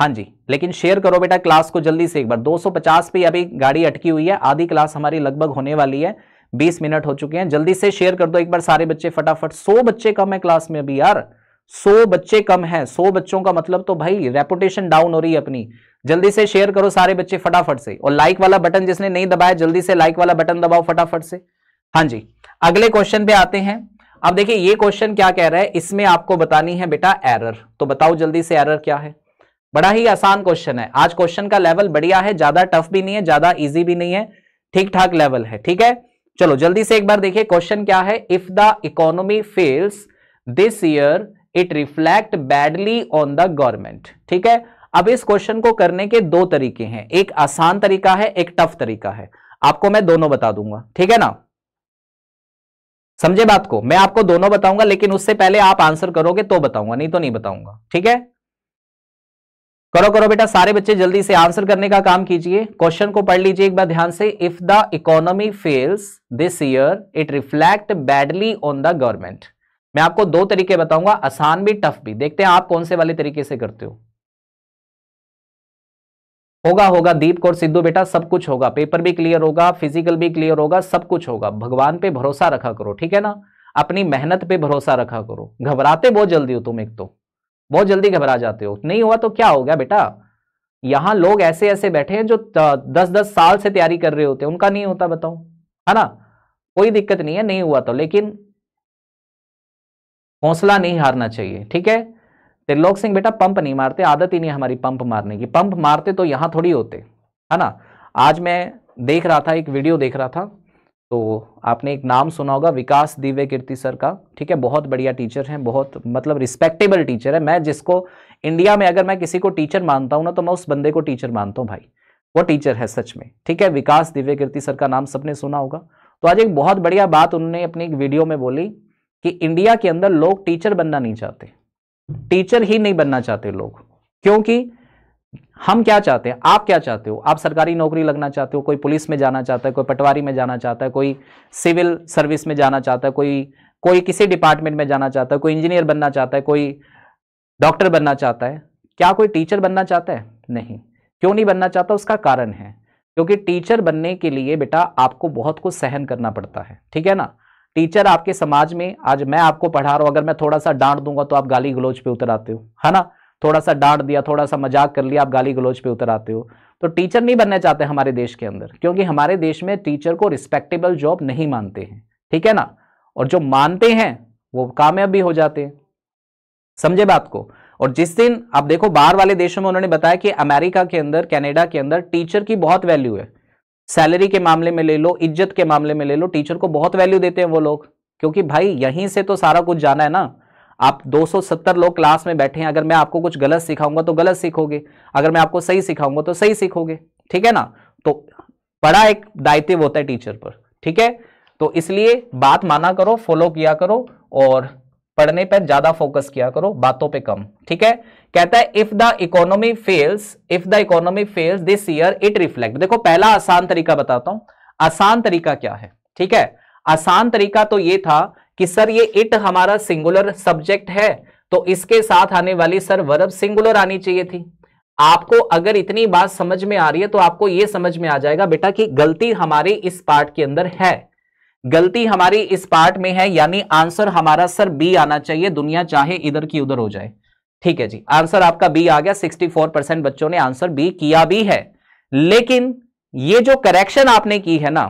Speaker 1: हाँ जी लेकिन शेयर करो बेटा क्लास को जल्दी से एक बार 250 पे अभी गाड़ी अटकी हुई है आधी क्लास हमारी लगभग होने वाली है 20 मिनट हो चुके हैं जल्दी से शेयर कर दो एक बार सारे बच्चे फटाफट 100 बच्चे कम है क्लास में अभी यार 100 बच्चे कम है 100 बच्चों का मतलब तो भाई रेपुटेशन डाउन हो रही है अपनी जल्दी से शेयर करो सारे बच्चे फटाफट से और लाइक वाला बटन जिसने नहीं दबाया जल्दी से लाइक वाला बटन दबाओ फटाफट से हाँ जी अगले क्वेश्चन पे आते हैं अब देखिए ये क्वेश्चन क्या कह रहा है इसमें आपको बतानी है बेटा एरर तो बताओ जल्दी से एरर क्या है बड़ा ही आसान क्वेश्चन है आज क्वेश्चन का लेवल बढ़िया है ज्यादा टफ भी नहीं है ज्यादा इजी भी नहीं है ठीक ठाक लेवल है ठीक है चलो जल्दी से एक बार देखिए क्वेश्चन क्या है if the economy fails this year it reflect badly on the government ठीक है अब इस क्वेश्चन को करने के दो तरीके हैं एक आसान तरीका है एक टफ तरीका है आपको मैं दोनों बता दूंगा ठीक है ना समझे बात को मैं आपको दोनों बताऊंगा लेकिन उससे पहले आप आंसर करोगे तो बताऊंगा नहीं तो नहीं बताऊंगा ठीक है करो करो बेटा सारे बच्चे जल्दी से आंसर करने का काम कीजिए क्वेश्चन को पढ़ लीजिए एक बार ध्यान से if the economy fails this year it reflect badly on the government मैं आपको दो तरीके बताऊंगा आसान भी टफ भी देखते हैं आप कौन से वाले तरीके से करते हो होगा होगा दीप कौर सिद्धू बेटा सब कुछ होगा पेपर भी क्लियर होगा फिजिकल भी क्लियर होगा सब कुछ होगा भगवान पे भरोसा रखा करो ठीक है ना अपनी मेहनत पे भरोसा रखा करो घबराते बहुत जल्दी हो तुम एक तो बहुत जल्दी घबरा जाते हो नहीं हुआ तो क्या हो गया बेटा यहां लोग ऐसे ऐसे बैठे हैं जो दस दस साल से तैयारी कर रहे होते हैं उनका नहीं होता बताओ है ना कोई दिक्कत नहीं है नहीं हुआ तो लेकिन हौसला नहीं हारना चाहिए ठीक है त्रिलोक सिंह बेटा पंप नहीं मारते आदत ही नहीं हमारी पंप मारने की पंप मारते तो यहां थोड़ी होते है ना आज मैं देख रहा था एक वीडियो देख रहा था तो आपने एक नाम सुना होगा विकास दिव्य कीर्ति सर का ठीक है बहुत बढ़िया टीचर हैं बहुत मतलब रिस्पेक्टेबल टीचर है मैं जिसको इंडिया में अगर मैं किसी को टीचर मानता हूँ ना तो मैं उस बंदे को टीचर मानता हूँ भाई वो टीचर है सच में ठीक है विकास दिव्य कीर्ति सर का नाम सबने सुना होगा तो आज एक बहुत बढ़िया बात उन्होंने अपनी एक वीडियो में बोली कि इंडिया के अंदर लोग टीचर बनना नहीं चाहते टीचर ही नहीं बनना चाहते लोग क्योंकि हम क्या चाहते हैं आप क्या चाहते हो आप सरकारी नौकरी लगना चाहते हो कोई पुलिस में जाना चाहता है कोई पटवारी में जाना चाहता है कोई सिविल सर्विस में जाना चाहता है कोई कोई किसी डिपार्टमेंट में जाना चाहता है कोई इंजीनियर बनना चाहता है कोई डॉक्टर बनना चाहता है क्या कोई टीचर बनना चाहता है नहीं क्यों नहीं बनना चाहता उसका कारण है क्योंकि टीचर बनने के लिए बेटा आपको बहुत कुछ सहन करना पड़ता है ठीक है ना टीचर आपके समाज में आज मैं आपको पढ़ा रहा हूँ अगर मैं थोड़ा सा डांट दूंगा तो आप गाली गलोच पे उतर आते हो है ना थोड़ा सा डांट दिया थोड़ा सा मजाक कर लिया आप गाली गलोच पे उतर आते हो तो टीचर नहीं बनना चाहते हमारे देश के अंदर क्योंकि हमारे देश में टीचर को रिस्पेक्टेबल जॉब नहीं मानते हैं ठीक है ना और जो मानते हैं वो कामयाब भी हो जाते हैं समझे बात को और जिस दिन आप देखो बाहर वाले देशों में उन्होंने बताया कि अमेरिका के अंदर कैनेडा के अंदर टीचर की बहुत वैल्यू है सैलरी के मामले में ले लो इज्जत के मामले में ले लो टीचर को बहुत वैल्यू देते हैं वो लोग क्योंकि भाई यहीं से तो सारा कुछ जाना है ना आप 270 लोग क्लास में बैठे हैं अगर मैं आपको कुछ गलत सिखाऊंगा तो गलत सीखोगे अगर मैं आपको सही सिखाऊंगा तो सही सीखोगे ठीक है ना तो बड़ा एक दायित्व होता है टीचर पर ठीक है तो इसलिए बात माना करो फॉलो किया करो और पढ़ने पर ज्यादा फोकस किया करो बातों पे कम ठीक है कहता है if the economy fails if the economy fails this year it reflect देखो पहला आसान तरीका बताता हूं आसान तरीका क्या है ठीक है आसान तरीका तो ये था कि सर ये इट हमारा सिंगुलर सब्जेक्ट है तो इसके साथ आने वाली सर वर्ब सिंगुलर आनी चाहिए थी आपको अगर इतनी बात समझ में आ रही है तो आपको यह समझ में आ जाएगा बेटा कि गलती हमारी इस पार्ट के अंदर है गलती हमारी इस पार्ट में है यानी आंसर हमारा सर बी आना चाहिए दुनिया चाहे इधर की उधर हो जाए ठीक है जी आंसर आपका बी आ गया 64 परसेंट बच्चों ने आंसर बी किया भी है लेकिन ये जो करेक्शन आपने की है ना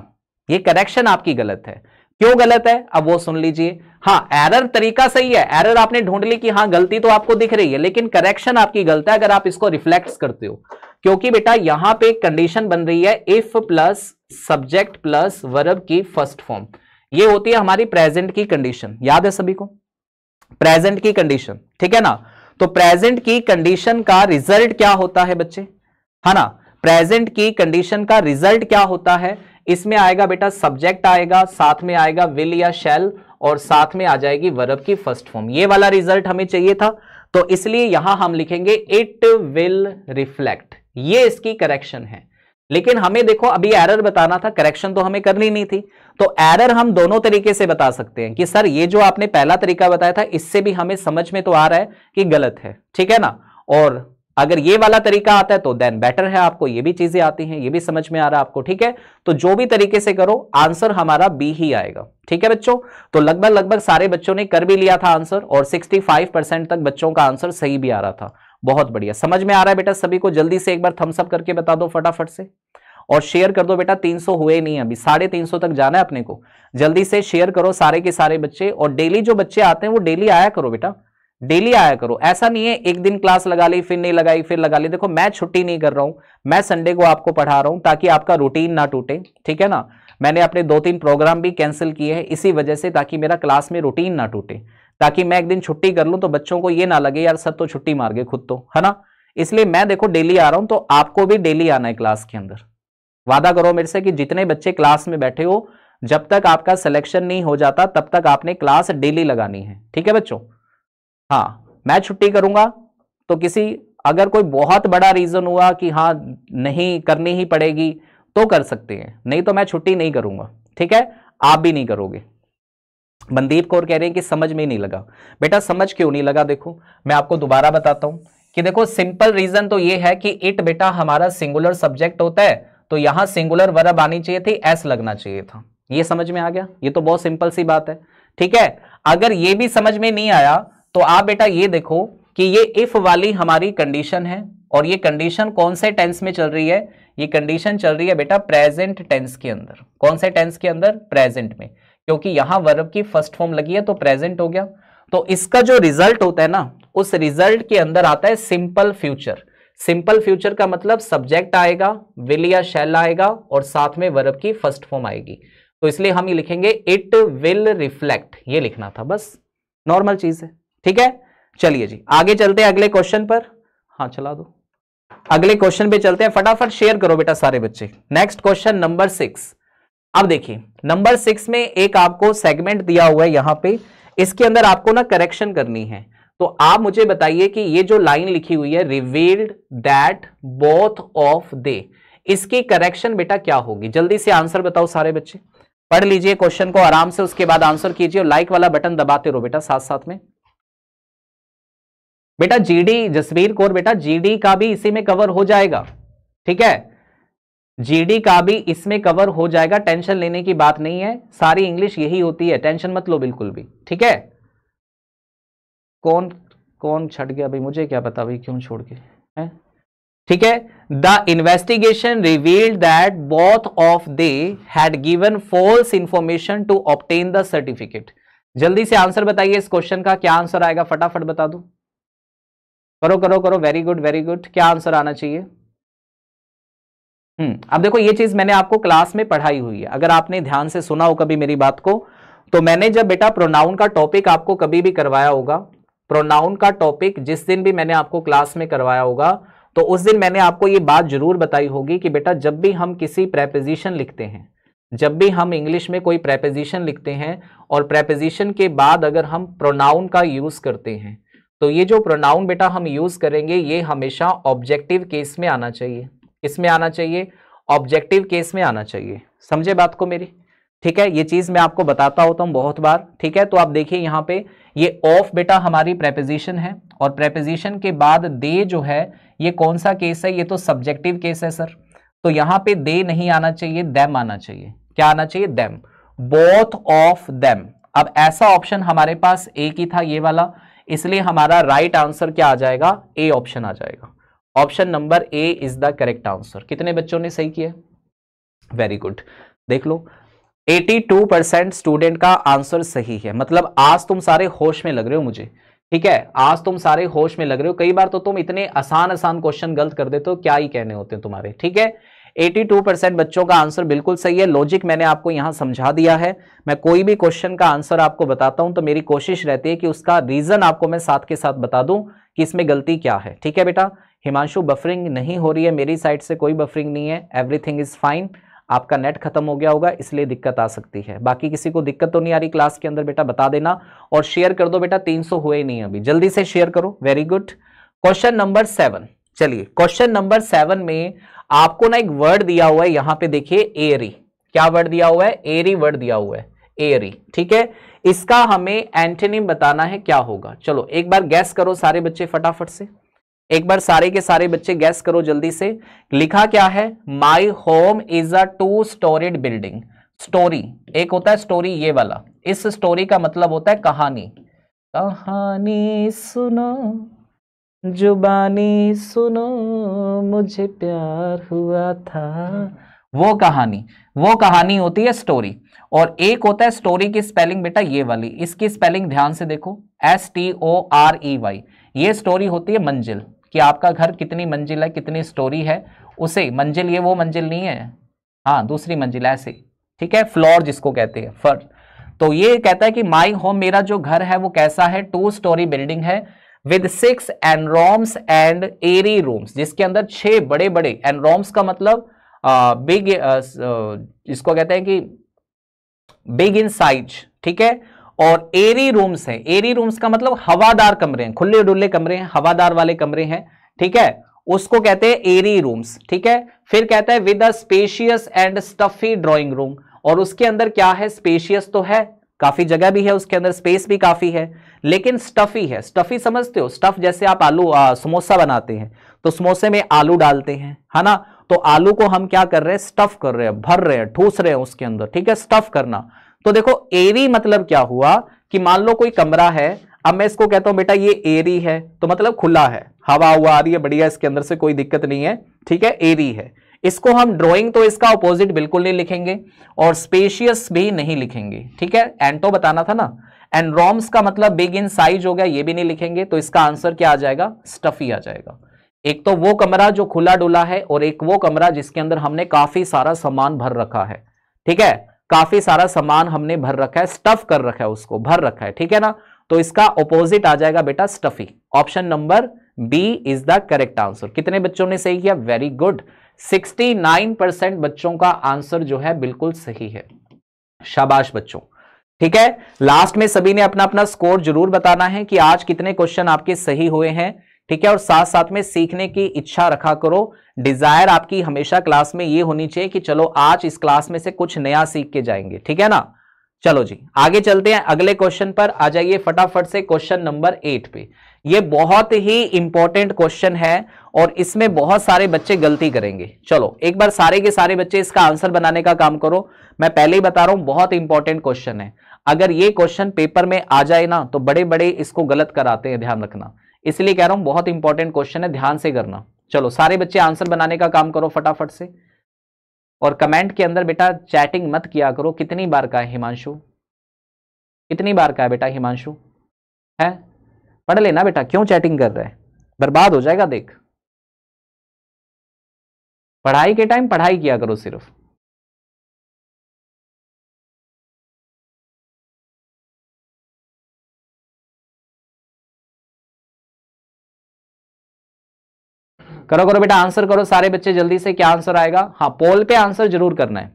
Speaker 1: ये करेक्शन आपकी गलत है क्यों गलत है अब वो सुन लीजिए हाँ एरर तरीका सही है एरर आपने ढूंढ ली कि हाँ गलती तो आपको दिख रही है लेकिन करेक्शन आपकी गलत है अगर आप इसको रिफ्लेक्ट करते हो क्योंकि बेटा यहां पे कंडीशन बन रही है if plus subject plus verb की फर्स्ट फॉर्म ये होती है हमारी प्रेजेंट की कंडीशन याद है सभी को प्रेजेंट की कंडीशन ठीक है ना तो प्रेजेंट की कंडीशन का रिजल्ट क्या होता है बच्चे है हाँ ना प्रेजेंट की कंडीशन का रिजल्ट क्या होता है इसमें आएगा बेटा सब्जेक्ट आएगा साथ में आएगा विल या शेल और साथ में आ जाएगी वर्ब की फर्स्ट फॉर्म ये वाला रिजल्ट हमें चाहिए था तो इसलिए यहां हम लिखेंगे इट विल रिफ्लेक्ट ये इसकी करेक्शन है लेकिन हमें देखो अभी एरर बताना था करेक्शन तो हमें करनी नहीं थी तो एरर हम दोनों तरीके से बता सकते हैं कि सर ये जो आपने पहला तरीका बताया था इससे भी हमें समझ में तो आ रहा है कि गलत है ठीक है ना और अगर ये वाला तरीका आता है तो देन बेटर है आपको ये भी चीजें आती हैं ये भी समझ में आ रहा है आपको ठीक है तो जो भी तरीके से करो आंसर हमारा बी ही आएगा ठीक है बच्चों तो लगभग लगभग सारे बच्चों ने कर भी लिया था आंसर और 65 परसेंट तक बच्चों का आंसर सही भी आ रहा था बहुत बढ़िया समझ में आ रहा है बेटा सभी को जल्दी से एक बार थम्सअप करके बता दो फटाफट से और शेयर कर दो बेटा 300 हुए नहीं अभी साढ़े तीन सौ तक जाना है अपने को जल्दी से शेयर करो सारे के सारे बच्चे और डेली जो बच्चे आते हैं वो डेली आया करो बेटा डेली आया करो ऐसा नहीं है एक दिन क्लास लगा ली फिर नहीं लगाई फिर लगा ली देखो मैं छुट्टी नहीं कर रहा हूं मैं संडे को आपको पढ़ा रहा हूं ताकि आपका रूटीन ना टूटे ठीक है ना मैंने अपने दो तीन प्रोग्राम भी कैंसिल किए हैं इसी वजह से ताकि मेरा क्लास में रूटीन ना टूटे ताकि मैं एक दिन छुट्टी कर लूँ तो बच्चों को ये ना लगे यार सब तो छुट्टी मार गए खुद तो है ना इसलिए मैं देखो डेली आ रहा हूँ तो आपको भी डेली आना है क्लास के अंदर वादा करो मेरे से कि जितने बच्चे क्लास में बैठे हो जब तक आपका सिलेक्शन नहीं हो जाता तब तक आपने क्लास डेली लगानी है ठीक है बच्चों हाँ मैं छुट्टी करूंगा तो किसी अगर कोई बहुत बड़ा रीजन हुआ कि हाँ नहीं करनी ही पड़ेगी तो कर सकते हैं नहीं तो मैं छुट्टी नहीं करूंगा ठीक है आप भी नहीं करोगे मनदीप कौर कह रहे हैं कि समझ में नहीं लगा बेटा समझ क्यों नहीं लगा देखो मैं आपको दोबारा बताता हूं कि देखो सिंपल रीजन तो ये है कि इट बेटा हमारा सिंगुलर सब्जेक्ट होता है तो यहां सिंगुलर वर्ब आनी चाहिए थी एस लगना चाहिए था ये समझ में आ गया ये तो बहुत सिंपल सी बात है ठीक है अगर ये भी समझ में नहीं आया तो आप बेटा ये देखो कि ये इफ वाली हमारी कंडीशन है और ये कंडीशन कौन से टेंस में चल रही है ये कंडीशन चल रही है बेटा प्रेजेंट टेंस के अंदर कौन से टेंस के अंदर प्रेजेंट में क्योंकि यहां वर्ब की फर्स्ट फॉर्म लगी है तो प्रेजेंट हो गया तो इसका जो रिजल्ट होता है ना उस रिजल्ट के अंदर आता है सिंपल फ्यूचर सिंपल फ्यूचर का मतलब सब्जेक्ट आएगा विल या शैल आएगा और साथ में वर्ब की फर्स्ट फॉर्म आएगी तो इसलिए हम ये लिखेंगे इट विल रिफ्लेक्ट ये लिखना था बस नॉर्मल चीज है ठीक है चलिए जी आगे चलते हैं अगले क्वेश्चन पर हाँ चला दो अगले क्वेश्चन पे चलते हैं फटाफट शेयर करो बेटा सारे बच्चे नेक्स्ट क्वेश्चन नंबर सिक्स अब देखिए नंबर सिक्स में एक आपको सेगमेंट दिया हुआ है यहां पे इसके अंदर आपको ना करेक्शन करनी है तो आप मुझे बताइए कि ये जो लाइन लिखी हुई है revealed that both of they इसकी करेक्शन बेटा क्या होगी जल्दी से आंसर बताओ सारे बच्चे पढ़ लीजिए क्वेश्चन को आराम से उसके बाद आंसर कीजिए और लाइक वाला बटन दबाते रहो बेटा साथ साथ में बेटा जीडी जसवीर कौर बेटा जीडी का भी इसी में कवर हो जाएगा ठीक है जीडी का भी इसमें कवर हो जाएगा टेंशन लेने की बात नहीं है सारी इंग्लिश यही होती है टेंशन मत लो बिल्कुल भी ठीक है कौन कौन छट गया भाई मुझे क्या पता भाई क्यों छोड़ के ठीक है the investigation revealed that both of they had given false information to obtain the certificate जल्दी से आंसर बताइए इस क्वेश्चन का क्या आंसर आएगा फटाफट बता दू करो करो करो वेरी गुड वेरी गुड क्या आंसर आना चाहिए हम्म अब देखो ये चीज मैंने आपको क्लास में पढ़ाई हुई है अगर आपने ध्यान से सुना हो कभी मेरी बात को तो मैंने जब बेटा प्रोनाउन का टॉपिक आपको कभी भी करवाया होगा प्रोनाउन का टॉपिक जिस दिन भी मैंने आपको क्लास में करवाया होगा तो उस दिन मैंने आपको ये बात जरूर बताई होगी कि बेटा जब भी हम किसी प्रेपोजिशन लिखते हैं जब भी हम इंग्लिश में कोई प्रेपोजिशन लिखते हैं और प्रेपोजिशन के बाद अगर हम प्रोनाउन का यूज़ करते हैं तो ये जो प्रोनाउन बेटा हम यूज करेंगे ये हमेशा ऑब्जेक्टिव केस में आना चाहिए इसमें आना चाहिए ऑब्जेक्टिव केस में आना चाहिए समझे बात को मेरी ठीक है ये चीज मैं आपको बताता होता हूँ बहुत बार ठीक है तो आप देखिए यहाँ पे ये ऑफ बेटा हमारी प्रेपोजिशन है और प्रेपोजिशन के बाद दे जो है ये कौन सा केस है ये तो सब्जेक्टिव केस है सर तो यहाँ पे दे नहीं आना चाहिए देम आना चाहिए क्या आना चाहिए देम बोथ ऑफ देम अब ऐसा ऑप्शन हमारे पास एक ही था ये वाला इसलिए हमारा राइट आंसर क्या आ जाएगा ए ऑप्शन आ जाएगा option number A is the correct answer कितने बच्चों ने सही किया वेरी गुड देख लो 82 परसेंट स्टूडेंट का आंसर सही है मतलब आज तुम सारे होश में लग रहे हो मुझे ठीक है आज तुम सारे होश में लग रहे हो कई बार तो तुम इतने आसान आसान क्वेश्चन गलत कर देते हो क्या ही कहने होते हैं तुम्हारे ठीक है 82 परसेंट बच्चों का आंसर बिल्कुल सही है लॉजिक मैंने आपको यहाँ समझा दिया है मैं कोई भी क्वेश्चन का आंसर आपको बताता हूं तो मेरी कोशिश रहती है कि उसका रीज़न आपको मैं साथ के साथ बता दूं कि इसमें गलती क्या है ठीक है बेटा हिमांशु बफरिंग नहीं हो रही है मेरी साइड से कोई बफरिंग नहीं है एवरीथिंग इज़ फाइन आपका नेट खत्म हो गया होगा इसलिए दिक्कत आ सकती है बाकी किसी को दिक्कत तो नहीं आ रही क्लास के अंदर बेटा बता देना और शेयर कर दो बेटा 300 हुए नहीं अभी जल्दी से शेयर करो very good question number seven चलिए क्वेश्चन नंबर सेवन में आपको ना एक वर्ड दिया हुआ है यहां पे देखिए एरी क्या वर्ड दिया हुआ है एरी वर्ड दिया हुआ है एरी ठीक है इसका हमें एंटेनिम बताना है क्या होगा चलो एक बार गैस करो सारे बच्चे फटाफट से एक बार सारे के सारे बच्चे गैस करो जल्दी से लिखा क्या है my home is a two storeyed building storey एक होता है स्टोरी ये वाला इस स्टोरी का मतलब होता है कहानी कहानी सुनो जुबानी सुनो मुझे प्यार हुआ था वो कहानी वो कहानी होती है स्टोरी और एक होता है स्टोरी की स्पेलिंग बेटा ये वाली इसकी स्पेलिंग ध्यान से देखो S T O R E Y ये स्टोरी होती है मंजिल कि आपका घर कितनी मंजिल है कितनी स्टोरी है उसे मंजिल ये वो मंजिल नहीं है हाँ दूसरी मंजिल ऐसे ठीक है फ्लोर जिसको कहते हैं फर्स्ट तो ये कहता है कि माई होम मेरा जो घर है वो कैसा है टू स्टोरी बिल्डिंग है with six anterooms and airy rooms जिसके अंदर छह बड़े बड़े एनरोम्स का मतलब बिग इसको कहते हैं कि बिग इन साइज ठीक है और एरी रूम्स हैं एरी रूम्स का मतलब हवादार कमरे हैं खुले डुल्ले कमरे हैं हवादार वाले कमरे हैं ठीक है उसको कहते हैं एरी रूम्स ठीक है फिर कहता है with a spacious and stuffy drawing room और उसके अंदर क्या है स्पेशियस तो है काफी जगह भी है उसके अंदर स्पेस भी काफी है लेकिन स्टफी है स्टफी समझते हो स्टफ जैसे आप आलू आ, समोसा बनाते हैं तो समोसे में आलू डालते हैं है ना तो आलू को हम क्या कर रहे हैं स्टफ कर रहे हैं भर रहे हैं ठूस रहे हैं उसके अंदर ठीक है स्टफ करना तो देखो एरी मतलब क्या हुआ कि मान लो कोई कमरा है अब मैं इसको कहता हूं बेटा ये एरी है तो मतलब खुला है हवा हुआ आ रही है बढ़िया इसके अंदर से कोई दिक्कत नहीं है ठीक है एरी है इसको हम ड्राइंग तो इसका अपोजिट बिल्कुल नहीं लिखेंगे और स्पेशियस भी नहीं लिखेंगे ठीक है एंटो बताना था ना एंड रॉम्स का मतलब बिग इन साइज हो गया ये भी नहीं लिखेंगे तो इसका आंसर क्या आ जाएगा स्टफी आ जाएगा एक तो वो कमरा जो खुला डुला है और एक वो कमरा जिसके अंदर हमने काफी सारा सामान भर रखा है ठीक है काफी सारा सामान हमने भर रखा है स्टफ कर रखा है उसको भर रखा है ठीक है ना तो इसका ऑपोजिट आ जाएगा बेटा stuffy option number B is the correct answer कितने बच्चों ने सही किया वेरी गुड 69 परसेंट बच्चों का आंसर जो है बिल्कुल सही है शाबाश बच्चों ठीक है लास्ट में सभी ने अपना अपना स्कोर जरूर बताना है कि आज कितने क्वेश्चन आपके सही हुए हैं ठीक है और साथ साथ में सीखने की इच्छा रखा करो डिजायर आपकी हमेशा क्लास में ये होनी चाहिए कि चलो आज इस क्लास में से कुछ नया सीख के जाएंगे ठीक है ना चलो जी आगे चलते हैं अगले क्वेश्चन पर आ जाइए फटाफट से क्वेश्चन नंबर एट पे ये बहुत ही इंपॉर्टेंट क्वेश्चन है और इसमें बहुत सारे बच्चे गलती करेंगे चलो एक बार सारे के सारे बच्चे इसका आंसर बनाने का काम करो मैं पहले ही बता रहा हूं बहुत इंपॉर्टेंट क्वेश्चन है अगर ये क्वेश्चन पेपर में आ जाए ना तो बड़े बड़े इसको गलत कराते हैं ध्यान रखना इसलिए कह रहा हूं बहुत इंपॉर्टेंट क्वेश्चन है ध्यान से करना चलो सारे बच्चे आंसर बनाने का काम करो फटाफट से और कमेंट के अंदर बेटा चैटिंग मत किया करो कितनी बार का है हिमांशु कितनी बार का है बेटा हिमांशु है पढ़ लेना बेटा क्यों चैटिंग कर रहा है बर्बाद हो जाएगा देख पढ़ाई
Speaker 2: के टाइम पढ़ाई किया करो सिर्फ
Speaker 1: करो करो बेटा आंसर करो सारे बच्चे जल्दी से क्या आंसर आएगा हाँ पोल पे आंसर जरूर करना है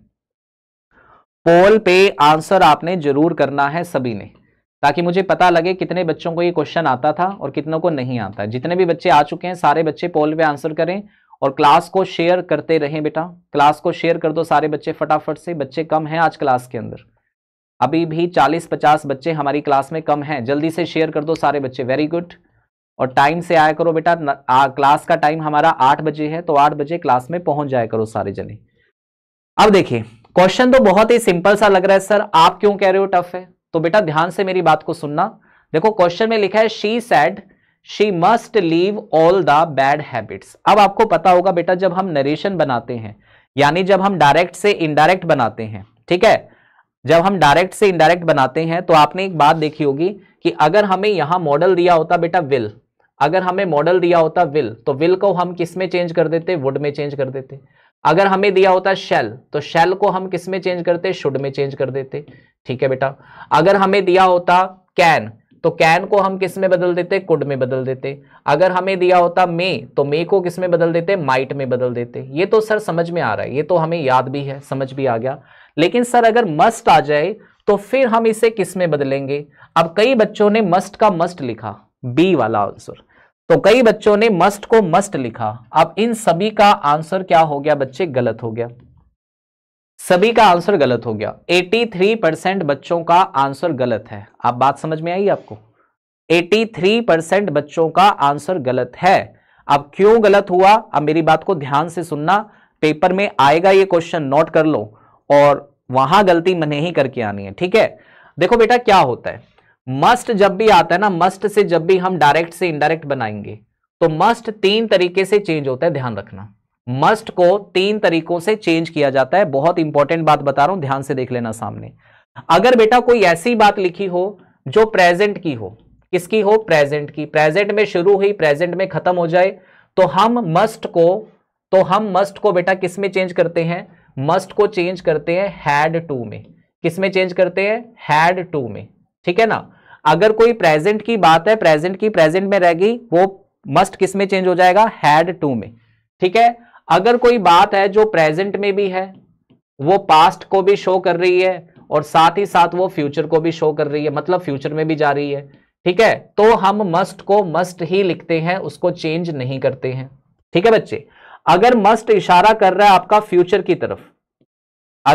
Speaker 1: पोल पे आंसर आपने जरूर करना है सभी ने ताकि मुझे पता लगे कितने बच्चों को ये क्वेश्चन आता था और कितनों को नहीं आता जितने भी बच्चे आ चुके हैं सारे बच्चे पोल पे आंसर करें और क्लास को शेयर करते रहें बेटा क्लास को शेयर कर दो सारे बच्चे फटाफट से बच्चे कम हैं आज क्लास के अंदर अभी भी 40-50 बच्चे हमारी क्लास में कम हैं जल्दी से शेयर कर दो सारे बच्चे वेरी गुड और टाइम से आया करो बेटा क्लास का टाइम हमारा आठ बजे है तो आठ बजे क्लास में पहुंच जाया करो सारे जने अब देखिए क्वेश्चन तो बहुत ही सिंपल सा लग रहा है सर आप क्यों कह रहे हो टफ है तो बेटा ध्यान से मेरी बात को सुनना देखो क्वेश्चन में लिखा है she said she must leave all the bad habits अब आपको पता होगा बेटा जब हम नरेशन बनाते हैं यानी जब हम डायरेक्ट से इनडायरेक्ट बनाते हैं ठीक है जब हम डायरेक्ट से इनडायरेक्ट बनाते हैं तो आपने एक बात देखी होगी कि अगर हमें यहां मॉडल दिया होता बेटा विल अगर हमें मॉडल दिया होता विल तो विल को हम किस में चेंज कर देते वुड में चेंज कर देते अगर हमें दिया होता शेल तो शेल को हम किस में चेंज करते शुड में चेंज कर देते ठीक है बेटा अगर हमें दिया होता कैन तो कैन को हम किस में बदल देते कुड में बदल देते अगर हमें दिया होता मे तो मे को किस में बदल देते माइट में बदल देते ये तो सर समझ में आ रहा है ये तो हमें याद भी है समझ भी आ गया लेकिन सर अगर मस्ट आ जाए तो फिर हम इसे किस में बदलेंगे अब कई बच्चों ने मस्ट का मस्ट लिखा बी वाला आंसर तो कई बच्चों ने मस्ट को मस्ट लिखा अब इन सभी का आंसर क्या हो गया बच्चे गलत हो गया सभी का आंसर गलत हो गया 83 परसेंट बच्चों का आंसर गलत है आप बात समझ में आई आपको 83 परसेंट बच्चों का आंसर गलत है अब क्यों गलत हुआ अब मेरी बात को ध्यान से सुनना पेपर में आएगा ये क्वेश्चन नोट कर लो और वहां गलती मैंने ही करके आनी है ठीक है देखो बेटा क्या होता है मस्ट जब भी आता है ना मस्ट से जब भी हम डायरेक्ट से इनडायरेक्ट बनाएंगे तो मस्ट तीन तरीके से चेंज होता है ध्यान रखना मस्ट को तीन तरीकों से चेंज किया जाता है बहुत इंपॉर्टेंट बात बता रहा हूं ध्यान से देख लेना सामने अगर बेटा कोई ऐसी बात लिखी हो जो प्रेजेंट की हो किसकी हो प्रेजेंट की प्रेजेंट में शुरू हुई प्रेजेंट में खत्म हो जाए तो हम मस्ट को तो हम मस्ट को बेटा किस में चेंज करते हैं मस्ट को चेंज करते हैं हैड टू में किस में चेंज करते हैं हैड टू में ठीक है ना अगर कोई प्रेजेंट की बात है प्रेजेंट की प्रेजेंट में रहेगी वो मस्ट किस में चेंज हो जाएगा हैड टू में ठीक है अगर कोई बात है जो प्रेजेंट में भी है वो पास्ट को भी शो कर रही है और साथ ही साथ वो फ्यूचर को भी शो कर रही है मतलब फ्यूचर में भी जा रही है ठीक है तो हम मस्ट को मस्ट ही लिखते हैं उसको चेंज नहीं करते हैं ठीक है बच्चे अगर मस्ट इशारा कर रहा है आपका फ्यूचर की तरफ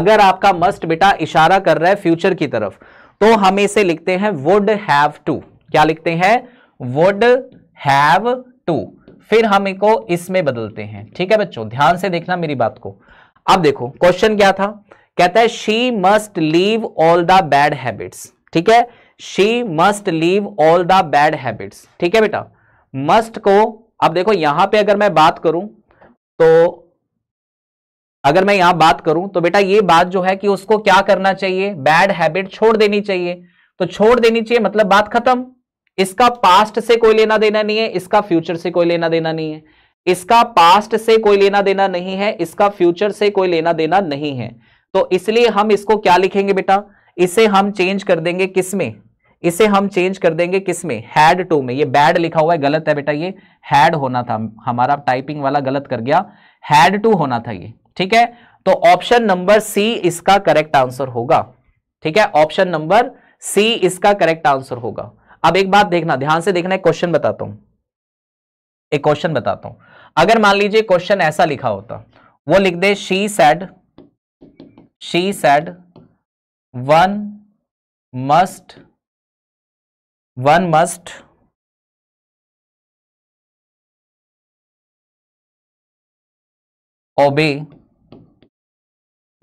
Speaker 1: अगर आपका मस्ट बेटा इशारा कर रहा है फ्यूचर की तरफ तो हम इसे लिखते हैं वुड हैव टू क्या लिखते हैं वुड हैव टू फिर हम इनको इसमें बदलते हैं ठीक है बच्चों ध्यान से देखना मेरी बात को अब देखो क्वेश्चन क्या था कहता है she must leave all the bad habits ठीक है she must leave all the bad habits ठीक है बेटा मस्ट को अब देखो यहां पे अगर मैं बात करूं तो अगर मैं यहां बात करूं तो बेटा ये बात जो है कि उसको क्या करना चाहिए बैड हैबिट छोड़ देनी चाहिए तो छोड़ देनी चाहिए मतलब बात खत्म इसका पास्ट से कोई लेना देना नहीं है इसका फ्यूचर से कोई लेना देना नहीं है इसका पास्ट से कोई लेना देना नहीं है इसका फ्यूचर से कोई लेना देना नहीं है तो इसलिए हम इसको क्या लिखेंगे बेटा इसे हम चेंज कर देंगे किसमें इसे हम चेंज कर देंगे किसमें हैड टू में ये बैड लिखा हुआ है गलत है बेटा ये हैड होना था हमारा टाइपिंग वाला गलत कर गया हैड टू होना था ये ठीक है तो ऑप्शन नंबर सी इसका करेक्ट आंसर होगा ठीक है ऑप्शन नंबर सी इसका करेक्ट आंसर होगा अब एक बात देखना ध्यान से देखना एक क्वेश्चन बताता हूं एक क्वेश्चन बताता हूं अगर मान लीजिए क्वेश्चन ऐसा लिखा होता वो लिख दे she said she said one
Speaker 2: must one must obey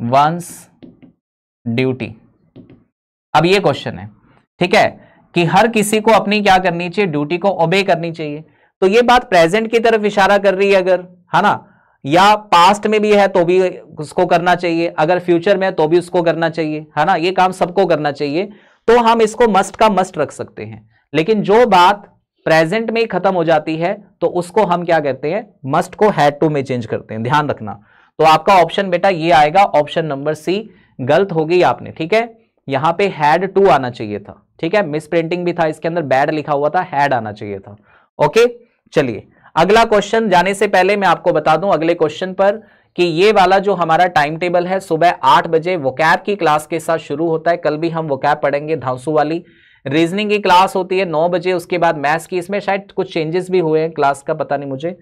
Speaker 1: one's duty अब ये क्वेश्चन है ठीक है कि हर किसी को अपनी क्या करनी चाहिए ड्यूटी को ओबे करनी चाहिए तो ये बात प्रेजेंट की तरफ इशारा कर रही है अगर है ना या पास्ट में भी है तो भी उसको करना चाहिए अगर फ्यूचर में है तो भी उसको करना चाहिए है ना ये काम सबको करना चाहिए तो हम इसको मस्ट का मस्ट रख सकते हैं लेकिन जो बात प्रेजेंट में ही खत्म हो जाती है तो उसको हम क्या कहते हैं मस्ट को हैड टू में चेंज करते हैं ध्यान रखना तो आपका ऑप्शन बेटा ये आएगा ऑप्शन नंबर सी गलत हो गई आपने ठीक है यहां पे हैड टू आना चाहिए था ठीक है मिस प्रिंटिंग भी था इसके अंदर बैड लिखा हुआ था हैड आना चाहिए था ओके चलिए अगला क्वेश्चन जाने से पहले मैं आपको बता दूं अगले क्वेश्चन पर कि ये वाला जो हमारा टाइम टेबल है सुबह आठ बजे वोकैब की क्लास के साथ शुरू होता है कल भी हम वोकैब पढ़ेंगे धांसू वाली रीजनिंग की क्लास होती है नौ बजे उसके बाद मैथ्स की इसमें शायद कुछ चेंजेस भी हुए हैं क्लास का पता नहीं मुझे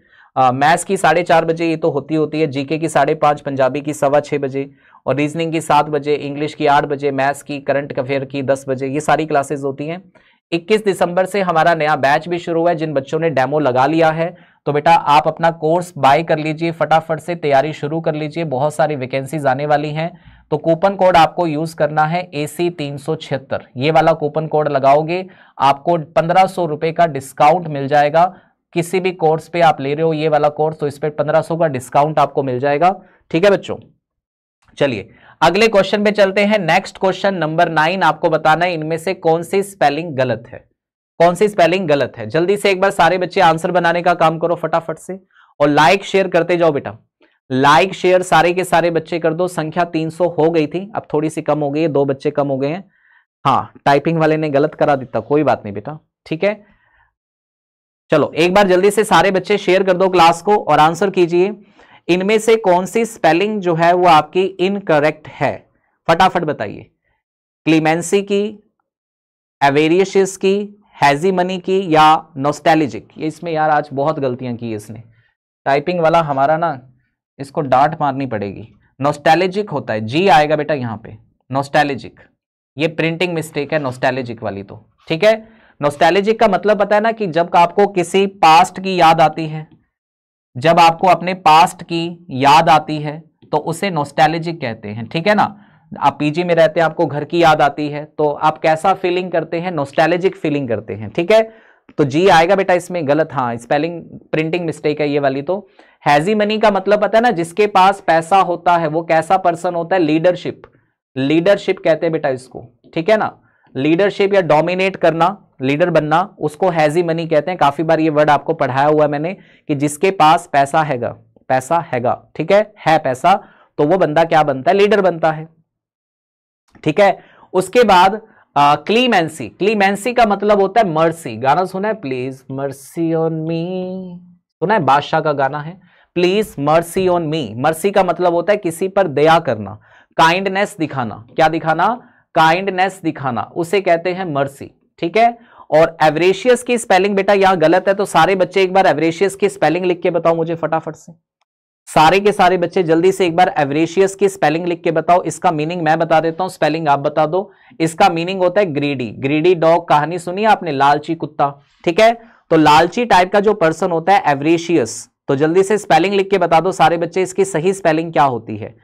Speaker 1: मैथ्स की साढ़े चार बजे ये तो होती होती है जीके की साढ़े पाँच पंजाबी की सवा छः बजे और रीजनिंग की सात बजे इंग्लिश की आठ बजे मैथ्स की करंट अफेयर की दस बजे ये सारी क्लासेज होती हैं 21 दिसंबर से हमारा नया बैच भी शुरू हुआ है जिन बच्चों ने डेमो लगा लिया है तो बेटा आप अपना कोर्स बाय कर लीजिए फटाफट से तैयारी शुरू कर लीजिए बहुत सारी वैकेंसीज आने वाली हैं तो कूपन कोड आपको यूज़ करना है ए सी तीन सौ छिहत्तर ये वाला कूपन कोड लगाओगे आपको पंद्रह सौ रुपये का डिस्काउंट मिल जाएगा किसी भी कोर्स पे आप ले रहे हो ये वाला कोर्स तो इस पर पंद्रह सौ का डिस्काउंट आपको मिल जाएगा ठीक है बच्चों चलिए अगले क्वेश्चन पे चलते हैं नेक्स्ट क्वेश्चन नंबर नाइन आपको बताना है इनमें से कौन सी स्पेलिंग गलत है कौन सी स्पेलिंग गलत है जल्दी से एक बार सारे बच्चे आंसर बनाने का काम करो फटाफट से और लाइक शेयर करते जाओ बेटा लाइक शेयर सारे के सारे बच्चे कर दो संख्या 300 हो गई थी अब थोड़ी सी कम हो गई है दो बच्चे कम हो गए हैं हाँ टाइपिंग वाले ने गलत करा दिता कोई बात नहीं बेटा ठीक है चलो एक बार जल्दी से सारे बच्चे शेयर कर दो क्लास को और आंसर कीजिए इनमें से कौन सी स्पेलिंग जो है वो आपकी इनकरेक्ट है फटाफट बताइए क्लीमेंसी की एवेरियशिस की हैजी मनी की या नोस्टैलिजिक ये इसमें यार आज बहुत गलतियां की इसने टाइपिंग वाला हमारा ना इसको डांट मारनी पड़ेगी नोस्टैलिजिक होता है जी आएगा बेटा यहाँ पे नोस्टैलिजिक ये प्रिंटिंग मिस्टेक है नोस्टैलिजिक वाली तो ठीक है नोस्टैलिजिक का मतलब पता है ना कि जब आपको किसी पास्ट की याद आती है जब आपको अपने पास्ट की याद आती है तो उसे नोस्टैलिजिक कहते हैं ठीक है ना आप पीजी में रहते हैं आपको घर की याद आती है तो आप कैसा फीलिंग करते हैं नोस्टैलिजिक फीलिंग करते हैं ठीक है तो जी आएगा बेटा इसमें गलत हाँ स्पेलिंग प्रिंटिंग मिस्टेक है ये वाली तो हैजी मनी का मतलब पता है ना जिसके पास पैसा होता है वो कैसा पर्सन होता है लीडरशिप लीडरशिप कहते हैं बेटा इसको ठीक है ना लीडरशिप या डोमिनेट करना लीडर बनना उसको हैजी मनी कहते हैं काफ़ी बार ये वर्ड आपको पढ़ाया हुआ है मैंने कि जिसके पास पैसा हैगा पैसा हैगा ठीक है है पैसा तो वो बंदा क्या बनता है लीडर बनता है ठीक है उसके बाद क्लीमेंसी क्लीमेंसी का मतलब होता है मर्सी गाना सुना है प्लीज मर्सी ऑन मी सुना है बादशाह का गाना है please mercy on me mercy का मतलब होता है किसी पर दया करना काइंडनेस दिखाना क्या दिखाना काइंडनेस दिखाना उसे कहते हैं मर्सी ठीक है और एवरेशियस की स्पेलिंग बेटा यहां गलत है तो सारे बच्चे एक बार एवरेशियस की स्पेलिंग लिख के बताओ मुझे फटाफट से सारे के सारे बच्चे जल्दी से एक बार एवरेशियस की स्पेलिंग लिख के बताओ इसका मीनिंग मैं बता देता हूं स्पेलिंग आप बता दो इसका मीनिंग होता है ग्रीडी ग्रीडी डॉग कहानी सुनी आपने लालची कुत्ता ठीक है तो लालची टाइप का जो पर्सन होता है एवरेशियस तो जल्दी से स्पेलिंग लिख के बता दो सारे बच्चे इसकी सही स्पेलिंग क्या होती है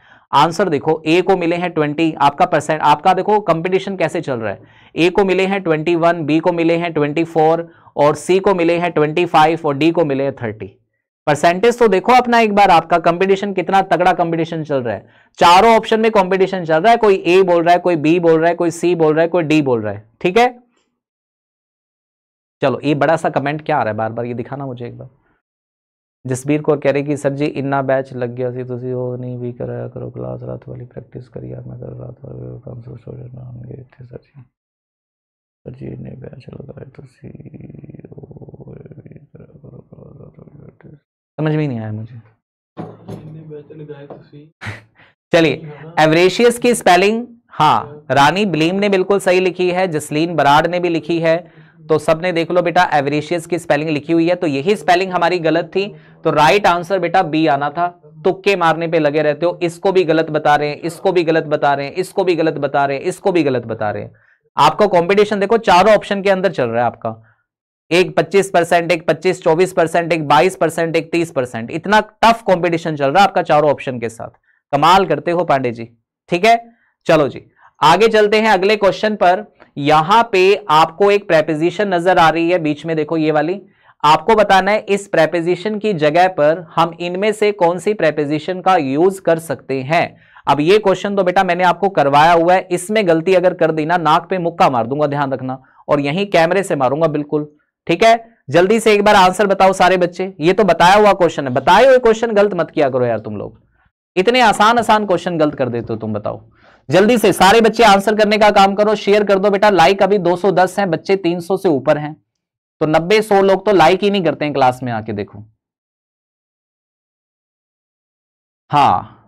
Speaker 1: आंसर देखो ए को मिले हैं ट्वेंटी आपका परसेंट आपका देखो कंपटीशन कैसे चल रहा है ए को मिले हैं ट्वेंटी वन बी को मिले हैं ट्वेंटी फोर और सी को मिले हैं ट्वेंटी फाइव और डी को मिले हैं थर्टी परसेंटेज तो देखो अपना एक बार आपका कंपटीशन कितना तगड़ा कंपटीशन चल रहा है चारों ऑप्शन में कॉम्पिटिशन चल रहा है कोई ए बोल रहा है कोई बी बोल रहा है कोई सी बोल रहा है कोई डी बोल रहा है ठीक है चलो ये बड़ा सा कमेंट क्या आ रहा है बार बार ये दिखाना मुझे एक बार जसबीर कौर कह रही कि सर जी इन्ना बैच लग गया से तुम वो नहीं भी कराया करो क्लास रात वाली प्रैक्टिस करी मैं कर रात वाले काम सो सो जाना आएंगे इतने सर जी सर जी इन्ने बैच लगाए तो
Speaker 2: करो क्लास रात
Speaker 1: वाली प्रैक्टिस समझ में नहीं आया मुझे चलिए एवरेशियस की स्पेलिंग हाँ रानी ब्लीम ने बिल्कुल सही लिखी है जसलीन बराड ने भी लिखी है तो सबने देख लो बेटा एवरेशियस की स्पेलिंग लिखी हुई है तो यही स्पेलिंग हमारी गलत थी तो राइट आंसर बेटा बी आना था तुक्के मारने पे लगे रहते हो इसको भी गलत बता रहे हैं इसको भी गलत बता रहे हैं इसको भी गलत बता रहे हैं इसको भी गलत बता रहे हैं आपका कॉम्पिटिशन देखो चारों ऑप्शन के अंदर चल रहा है आपका एक 25 परसेंट एक 25 24 परसेंट एक 22 परसेंट एक 30 परसेंट इतना टफ कंपटीशन चल रहा है आपका चारों ऑप्शन के साथ कमाल करते हो पांडे जी ठीक है चलो जी आगे चलते हैं अगले क्वेश्चन पर यहां पे आपको एक प्रेपोजिशन नजर आ रही है बीच में देखो ये वाली आपको बताना है इस प्रेपोजिशन की जगह पर हम इनमें से कौन सी प्रेपोजिशन का यूज कर सकते हैं अब ये क्वेश्चन तो बेटा मैंने आपको करवाया हुआ है इसमें गलती अगर कर देना नाक पे मुक्का मार दूंगा ध्यान रखना और यहीं कैमरे से मारूंगा बिल्कुल ठीक है जल्दी से एक बार आंसर बताओ सारे बच्चे ये तो बताया हुआ क्वेश्चन है बताए हुए क्वेश्चन गलत मत किया करो यार तुम लोग इतने आसान आसान क्वेश्चन गलत कर देते हो तुम बताओ जल्दी से सारे बच्चे आंसर करने का काम करो शेयर कर दो बेटा लाइक अभी 210 हैं बच्चे 300 से ऊपर हैं तो 90 सौ लोग तो लाइक ही नहीं करते हैं क्लास में आके देखो हाँ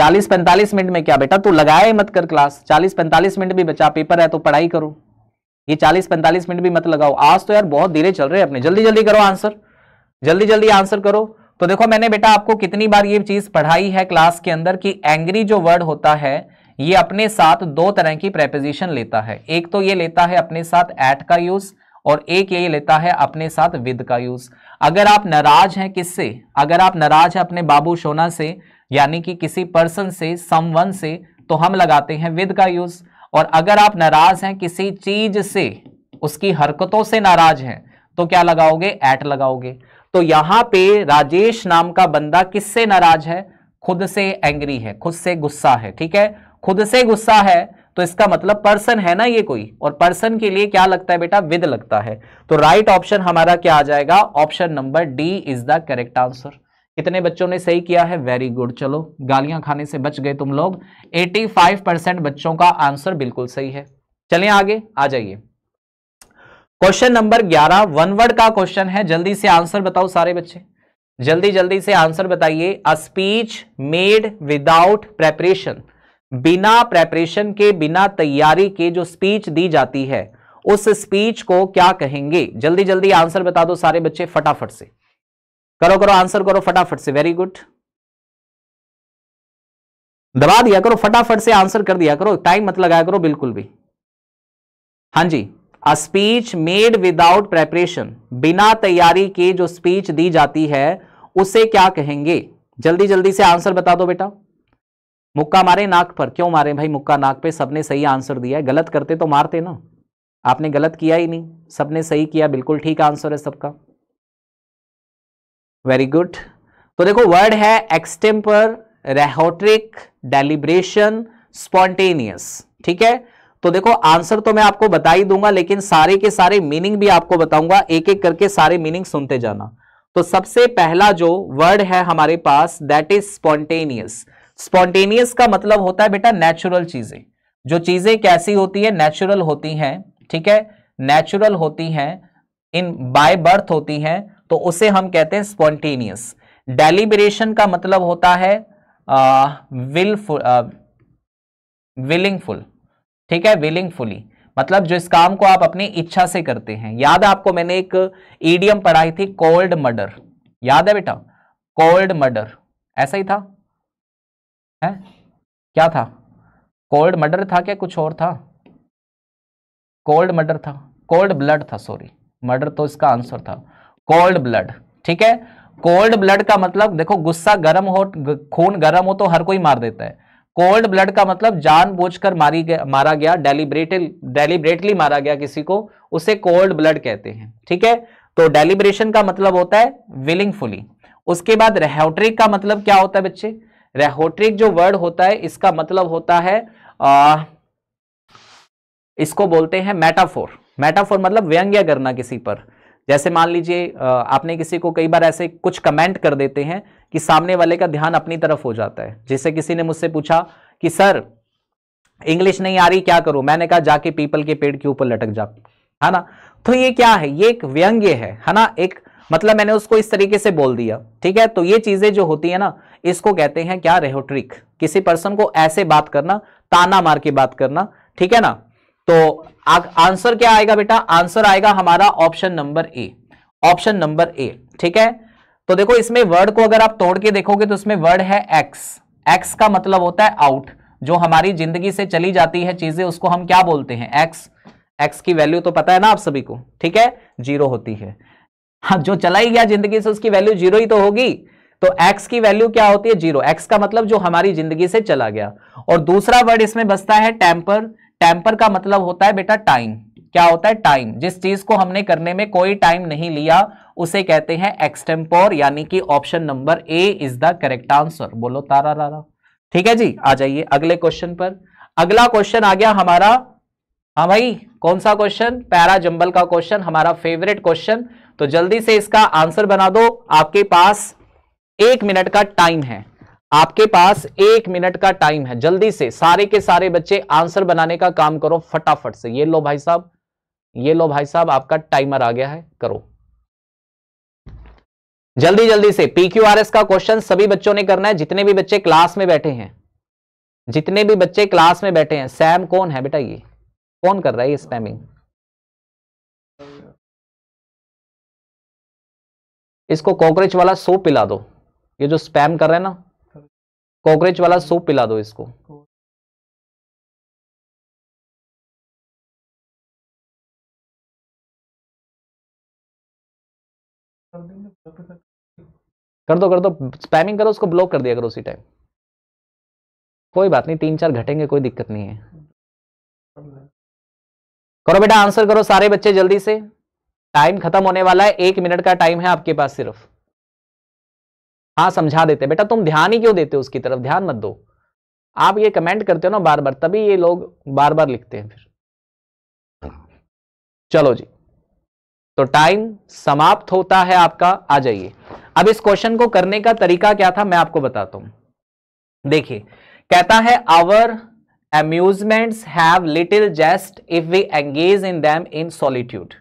Speaker 1: 40-45 मिनट में क्या बेटा तू लगाए मत कर क्लास 40-45 मिनट भी बचा पेपर है तो पढ़ाई करो ये 40-45 मिनट भी मत लगाओ आज तो यार बहुत धीरे चल रहे हैं अपने जल्दी जल्दी करो आंसर जल्दी जल्दी आंसर करो तो देखो मैंने बेटा आपको कितनी बार ये चीज पढ़ाई है क्लास के अंदर कि एंग्री जो वर्ड होता है ये अपने साथ दो तरह की प्रेपोजिशन लेता है एक तो ये लेता है अपने साथ एट का यूज और एक ये लेता है अपने साथ विद का यूज अगर आप नाराज हैं किससे अगर आप नाराज हैं अपने बाबू सोना से यानी कि किसी पर्सन से समवन से तो हम लगाते हैं विद का यूज और अगर आप नाराज हैं किसी चीज से उसकी हरकतों से नाराज हैं तो क्या लगाओगे एट लगाओगे तो यहां पे राजेश नाम का बंदा किससे नाराज है खुद से एंग्री है खुद से गुस्सा है ठीक है खुद से गुस्सा है तो इसका मतलब पर्सन है ना ये कोई और पर्सन के लिए क्या लगता है बेटा विद लगता है तो राइट right ऑप्शन हमारा क्या आ जाएगा option number D is the correct answer कितने बच्चों ने सही किया है वेरी गुड चलो गालियां खाने से बच गए तुम लोग 85 परसेंट बच्चों का आंसर बिल्कुल सही है चलें आगे आ जाइए क्वेश्चन नंबर ग्यारह वन वर्ड का क्वेश्चन है जल्दी से आंसर बताओ सारे बच्चे जल्दी जल्दी से आंसर बताइए a speech made without preparation बिना प्रेपरेशन के बिना तैयारी के जो स्पीच दी जाती है उस स्पीच को क्या कहेंगे जल्दी जल्दी आंसर बता दो सारे बच्चे फटाफट से करो करो आंसर करो फटाफट से वेरी गुड दबा दिया करो फटाफट से आंसर कर दिया करो टाइम मत लगाया करो बिल्कुल भी हाँ जी a speech made without preparation बिना तैयारी के जो स्पीच दी जाती है उसे क्या कहेंगे जल्दी जल्दी से आंसर बता दो बेटा मुक्का मारे नाक पर क्यों मारे भाई मुक्का नाक पे सबने सही आंसर दिया है गलत करते तो मारते ना आपने गलत किया ही नहीं सबने सही किया बिल्कुल ठीक आंसर है सबका वेरी गुड तो देखो वर्ड है एक्सटेम्पर रेहोट्रिक डेलिब्रेशन स्पॉन्टेनियस ठीक है तो देखो आंसर तो मैं आपको बता ही दूंगा लेकिन सारे के सारे मीनिंग भी आपको बताऊंगा एक एक करके सारे मीनिंग सुनते जाना तो सबसे पहला जो वर्ड है हमारे पास दैट इज स्पॉन्टेनियस स्पॉन्टेनियस का मतलब होता है बेटा नेचुरल चीजें जो चीजें कैसी होती है नेचुरल होती हैं ठीक है नेचुरल होती हैं इन बाय बर्थ होती हैं तो उसे हम कहते हैं स्पॉन्टेनियस डेलिबरेशन का मतलब होता है विलफुल विलिंगफुल ठीक है विलिंगफुली मतलब जो इस काम को आप अपनी इच्छा से करते हैं याद है आपको मैंने एक ईडियम पढ़ाई थी कोल्ड मर्डर याद है बेटा कोल्ड मर्डर ऐसा ही था है क्या था कोल्ड मर्डर था क्या कुछ और था कोल्ड मर्डर था कोल्ड ब्लड था सॉरी मर्डर तो इसका आंसर था कोल्ड ब्लड ठीक है कोल्ड ब्लड का मतलब देखो गुस्सा गर्म हो खून गर्म हो तो हर कोई मार देता है कोल्ड ब्लड का मतलब जानबूझकर मारी गया मारा गया डेलीब्रेटल डेलीब्रेटली मारा गया किसी को उसे कोल्ड ब्लड कहते हैं ठीक है तो डेलीब्रेशन का मतलब होता है विलिंगफुली उसके बाद रेहोट्रिक का मतलब क्या होता है बच्चे रेहोट्रिक जो वर्ड होता है इसका मतलब होता है आ, इसको बोलते हैं मेटाफोर मेटाफोर मतलब व्यंग्य करना किसी पर जैसे मान लीजिए आपने किसी को कई बार ऐसे कुछ कमेंट कर देते हैं कि सामने वाले का ध्यान अपनी तरफ हो जाता है जैसे किसी ने मुझसे पूछा कि सर इंग्लिश नहीं आ रही क्या करूं मैंने कहा जाके पीपल के पेड़ के ऊपर लटक जा है ना तो ये क्या है ये एक व्यंग्य है है ना एक मतलब मैंने उसको इस तरीके से बोल दिया ठीक है तो ये चीजें जो होती है ना इसको कहते हैं क्या रेहोट्रिक किसी पर्सन को ऐसे बात करना ताना मार के बात करना ठीक है ना तो आंसर क्या आएगा बेटा आंसर आएगा हमारा option number A option number A ठीक है तो देखो इसमें वर्ड को अगर आप तोड़ के देखोगे तो इसमें वर्ड है एक्स एक्स का मतलब होता है आउट जो हमारी जिंदगी से चली जाती है चीजें उसको हम क्या बोलते हैं एक्स एक्स की वैल्यू तो पता है ना आप सभी को ठीक है जीरो होती है हाँ जो चला ही गया जिंदगी से उसकी वैल्यू जीरो ही तो होगी तो एक्स की वैल्यू क्या होती है जीरो एक्स का मतलब जो हमारी जिंदगी से चला गया और दूसरा वर्ड इसमें बसता है टेम्पर टेम्पर का मतलब होता है बेटा टाइम क्या होता है टाइम जिस चीज को हमने करने में कोई टाइम नहीं लिया उसे कहते हैं एक्सटेम्पोर यानी कि option number A is the correct answer बोलो तारा रारा ठीक है जी आ जाइए अगले क्वेश्चन पर अगला क्वेश्चन आ गया हमारा हाँ भाई कौन सा क्वेश्चन पैरा जंबल का क्वेश्चन हमारा फेवरेट क्वेश्चन तो जल्दी से इसका आंसर बना दो आपके पास एक मिनट का टाइम है आपके पास एक मिनट का टाइम है जल्दी से सारे के सारे बच्चे आंसर बनाने का काम करो फटाफट से ये लो भाई साहब ये लो भाई साहब आपका टाइमर आ गया है करो जल्दी जल्दी से पीक्यूआरएस का क्वेश्चन सभी बच्चों ने करना है जितने भी बच्चे क्लास में बैठे हैं जितने भी बच्चे क्लास में बैठे हैं सैम कौन है बेटा ये कौन कर रहा है ये स्पैमिंग
Speaker 2: इसको कॉकरेच वाला सूप पिला दो ये जो स्पैम कर रहे हैं ना कॉकरेच वाला सूप पिला दो इसको
Speaker 1: कर दो कर दो स्पैमिंग करो उसको ब्लॉक कर दिया करो उसी टाइम कोई बात नहीं तीन चार घटेंगे कोई दिक्कत नहीं है करो बेटा आंसर करो सारे बच्चे जल्दी से टाइम खत्म होने वाला है एक मिनट का टाइम है आपके पास सिर्फ हाँ समझा देते बेटा तुम ध्यान ही क्यों देते हो उसकी तरफ ध्यान मत दो आप ये कमेंट करते हो ना बार बार तभी ये लोग बार बार लिखते हैं फिर चलो जी तो टाइम समाप्त होता है आपका आ जाइए अब इस क्वेश्चन को करने का तरीका क्या था मैं आपको बताता हूं देखिए कहता है our amusements have little zest if we engage in them in solitude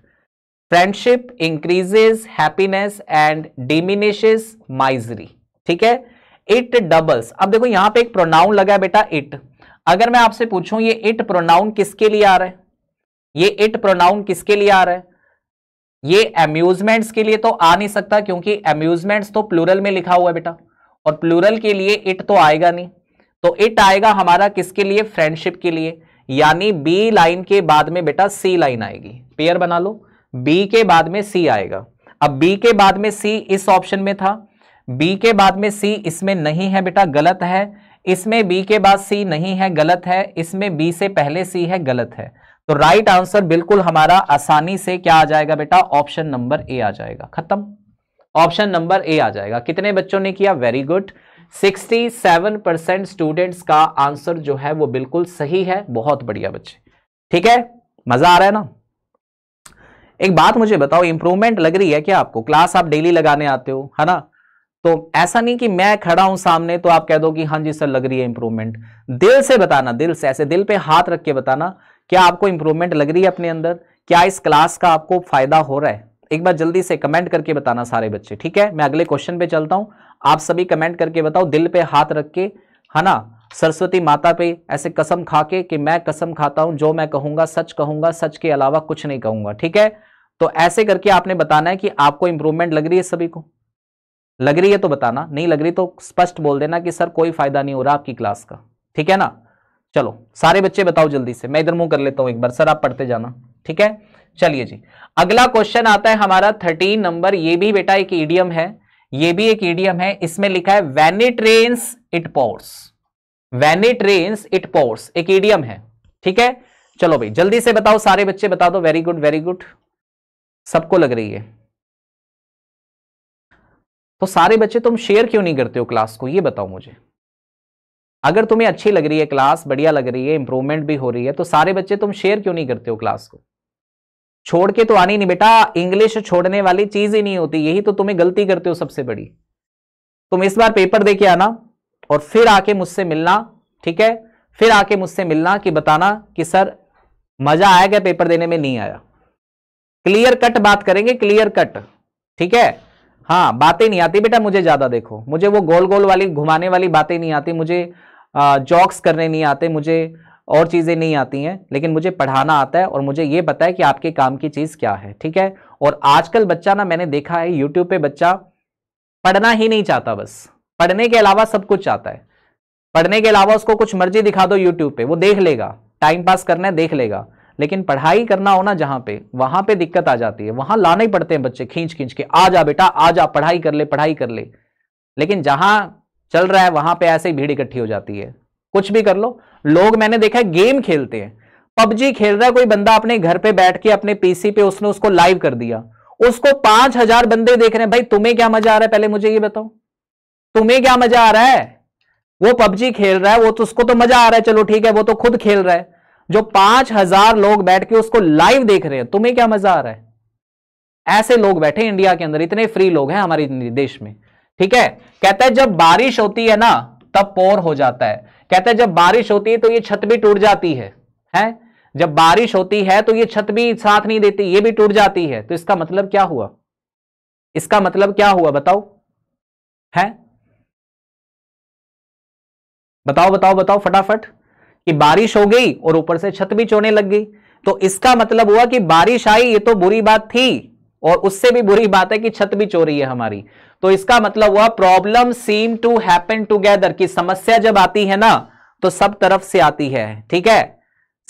Speaker 1: friendship increases happiness and diminishes misery ठीक है इट डबल्स अब देखो यहां पे एक प्रोनाउन लगा है बेटा इट अगर मैं आपसे पूछूं ये इट प्रोनाउन किसके लिए आ रहा है ये इट प्रोनाउन किसके लिए आ रहा है ये अम्यूजमेंट्स के लिए तो आ नहीं सकता क्योंकि अम्यूजमेंट्स तो प्लूरल में लिखा हुआ है बेटा और प्लूरल के लिए इट तो आएगा नहीं तो इट आएगा हमारा किसके लिए फ्रेंडशिप के लिए यानी बी लाइन के बाद में बेटा सी लाइन आएगी पेयर बना लो बी के बाद में सी आएगा अब बी के बाद में सी इस ऑप्शन में था बी के बाद में सी इसमें नहीं है बेटा गलत है इसमें बी के बाद सी नहीं है गलत है इसमें बी से पहले सी है गलत है तो राइट आंसर बिल्कुल हमारा आसानी से क्या आ जाएगा बेटा ऑप्शन नंबर ए आ जाएगा खत्म ऑप्शन नंबर ए आ जाएगा कितने बच्चों ने किया वेरी गुड 67 परसेंट स्टूडेंट्स का आंसर जो है वो बिल्कुल सही है बहुत बढ़िया बच्चे ठीक है मजा आ रहा है ना एक बात मुझे बताओ इंप्रूवमेंट लग रही है क्या आपको क्लास आप डेली लगाने आते हो है ना तो ऐसा नहीं कि मैं खड़ा हूं सामने तो आप कह दो कि हाँ जी सर लग रही है इंप्रूवमेंट दिल से बताना दिल से ऐसे दिल पे हाथ रख के बताना क्या आपको इंप्रूवमेंट लग रही है अपने अंदर क्या इस क्लास का आपको फायदा हो रहा है एक बार जल्दी से कमेंट करके बताना सारे बच्चे ठीक है मैं अगले क्वेश्चन पे चलता हूं आप सभी कमेंट करके बताओ दिल पे हाथ रख के है ना सरस्वती माता पे ऐसे कसम खा के कि मैं कसम खाता हूं जो मैं कहूंगा सच कहूंगा सच के अलावा कुछ नहीं कहूंगा ठीक है तो ऐसे करके आपने बताना है कि आपको इंप्रूवमेंट लग रही है सभी को लग रही है तो बताना नहीं लग रही तो स्पष्ट बोल देना कि सर कोई फायदा नहीं हो रहा आपकी क्लास का ठीक है ना चलो सारे बच्चे बताओ जल्दी से मैं इधर मुंह कर लेता हूं एक बार सर आप पढ़ते जाना ठीक है चलिए जी अगला क्वेश्चन आता है हमारा थर्टीन नंबर ये भी बेटा एक ईडियम है ये भी एक ईडियम है इसमें लिखा है it rains it pours it rains it pours एक ईडियम है ठीक है चलो भाई जल्दी से बताओ सारे बच्चे बता दो वेरी गुड वेरी गुड सबको लग रही है तो सारे बच्चे तुम शेयर क्यों नहीं करते हो क्लास को ये बताओ मुझे अगर तुम्हें अच्छी लग रही है क्लास बढ़िया लग रही है इंप्रूवमेंट भी हो रही है तो सारे बच्चे तुम शेयर क्यों नहीं करते हो क्लास को छोड़ के तो आनी नहीं बेटा इंग्लिश छोड़ने वाली चीज ही नहीं होती यही तो तुम्हें गलती करते हो सबसे बड़ी तुम इस बार पेपर दे के आना और फिर आके मुझसे मिलना ठीक है फिर आके मुझसे मिलना कि बताना कि सर मजा आया क्या पेपर देने में नहीं आया क्लियर कट बात करेंगे क्लियर कट ठीक है हाँ बातें नहीं आती बेटा मुझे ज्यादा देखो मुझे वो गोल गोल वाली घुमाने वाली बातें नहीं आती मुझे जॉक्स करने नहीं आते मुझे और चीज़ें नहीं आती हैं लेकिन मुझे पढ़ाना आता है और मुझे ये पता है कि आपके काम की चीज़ क्या है ठीक है और आजकल बच्चा ना मैंने देखा है यूट्यूब पे बच्चा पढ़ना ही नहीं चाहता बस पढ़ने के अलावा सब कुछ चाहता है पढ़ने के अलावा उसको कुछ मर्जी दिखा दो यूट्यूब पे वो देख लेगा टाइम पास करना है देख लेगा लेकिन पढ़ाई करना हो ना जहाँ पे वहाँ पे दिक्कत आ जाती है वहाँ लाने ही पड़ते हैं बच्चे खींच खींच के आ जा बेटा आ जा पढ़ाई कर ले पढ़ाई कर ले लेकिन जहाँ चल रहा है वहां पे ऐसे ही भीड़ इकट्ठी हो जाती है कुछ भी कर लो लोग मैंने देखा है गेम खेलते हैं पबजी खेल रहा है कोई बंदा अपने घर पे बैठ के अपने पीसी पे उसने उसको लाइव कर दिया उसको पांच हजार बंदे देख रहे हैं भाई तुम्हें क्या मजा आ रहा है पहले मुझे ये बताओ तुम्हें क्या मजा आ रहा है वो पबजी खेल रहा है वो तो उसको तो मजा आ रहा है चलो ठीक है वो तो खुद खेल रहा है जो पांच हजार लोग बैठ के उसको लाइव देख रहे हैं तुम्हें क्या मजा आ रहा है ऐसे लोग बैठे इंडिया के अंदर इतने फ्री लोग हैं हमारे देश में ठीक है कहता है जब बारिश होती है ना तब पोर हो जाता है कहता है जब बारिश होती है तो ये छत भी टूट जाती है हैं जब बारिश होती है तो ये छत भी साथ नहीं देती ये भी टूट जाती है तो इसका मतलब क्या हुआ इसका मतलब क्या हुआ बताओ है बताओ बताओ बताओ फटाफट कि बारिश हो गई और ऊपर से छत भी चोने लग गई तो इसका मतलब हुआ कि बारिश आई ये तो बुरी बात थी और उससे भी बुरी बात है कि छत भी चो रही है हमारी तो इसका मतलब हुआ problem seem to happen together की समस्या जब आती है ना तो सब तरफ से आती है ठीक है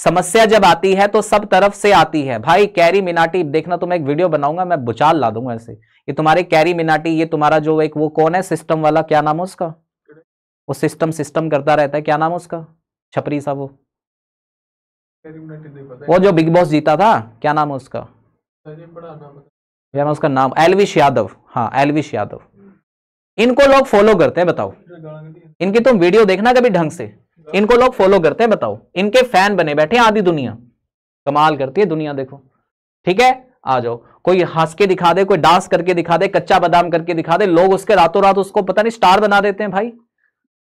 Speaker 1: समस्या जब आती है तो सब तरफ से आती है भाई कैरी मिनाटी देखना तो मैं एक वीडियो बनाऊंगा मैं बुचाल ला दूंगा ऐसे ये तुम्हारे कैरी मिनाटी ये तुम्हारा जो एक वो कौन है सिस्टम वाला क्या नाम है उसका वो सिस्टम सिस्टम करता रहता है क्या नाम है उसका छपरी सा वो वो जो बिग बॉस जीता था क्या नाम है उसका यार उसका नाम एलविश यादव हाँ एलविश यादव इनको लोग फॉलो करते हैं बताओ इनकी तुम वीडियो देखना कभी ढंग से इनको लोग फॉलो करते हैं बताओ इनके फैन बने बैठे आधी दुनिया कमाल करती है दुनिया देखो ठीक है आ जाओ कोई हंस के दिखा दे कोई डांस करके दिखा दे कच्चा बादाम करके दिखा दे लोग उसके रातों रात उसको पता नहीं स्टार बना देते हैं भाई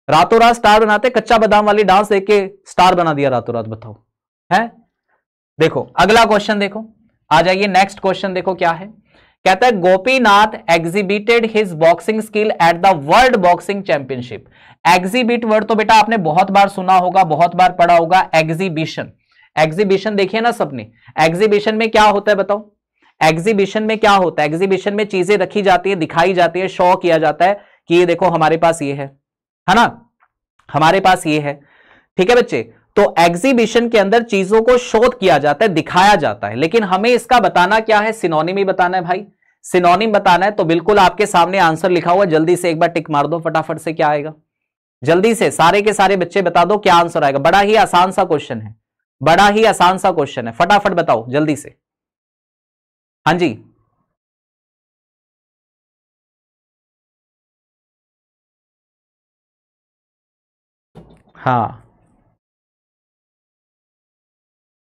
Speaker 1: रातों रात स्टार बनाते कच्चा बादाम वाली डांस देख के स्टार बना दिया रातों रात बताओ है देखो अगला क्वेश्चन देखो आ जाइए नेक्स्ट क्वेश्चन देखो क्या है कहता है Gopinath exhibited his boxing skill at the world boxing championship exhibit word तो बेटा आपने बहुत बार सुना होगा बहुत बार पढ़ा होगा एग्जीबिशन एग्जीबिशन देखिए ना सबने एग्जीबिशन में क्या होता है बताओ एग्जीबिशन में क्या होता है एग्जीबिशन में चीजें रखी जाती है दिखाई जाती है शो किया जाता है कि ये देखो हमारे पास ये है है ना हमारे पास ये है ठीक है बच्चे तो एग्जीबिशन के अंदर चीजों को शोध किया जाता है दिखाया जाता है लेकिन हमें इसका बताना क्या है सिनोनिमी बताना है भाई सिनोनिम बताना है तो बिल्कुल आपके सामने आंसर लिखा हुआ जल्दी से एक बार टिक मार दो फटाफट से क्या आएगा जल्दी से सारे के सारे बच्चे बता दो क्या आंसर आएगा बड़ा ही आसान सा क्वेश्चन है बड़ा ही आसान सा क्वेश्चन है फटाफट बताओ जल्दी से हां जी हाँ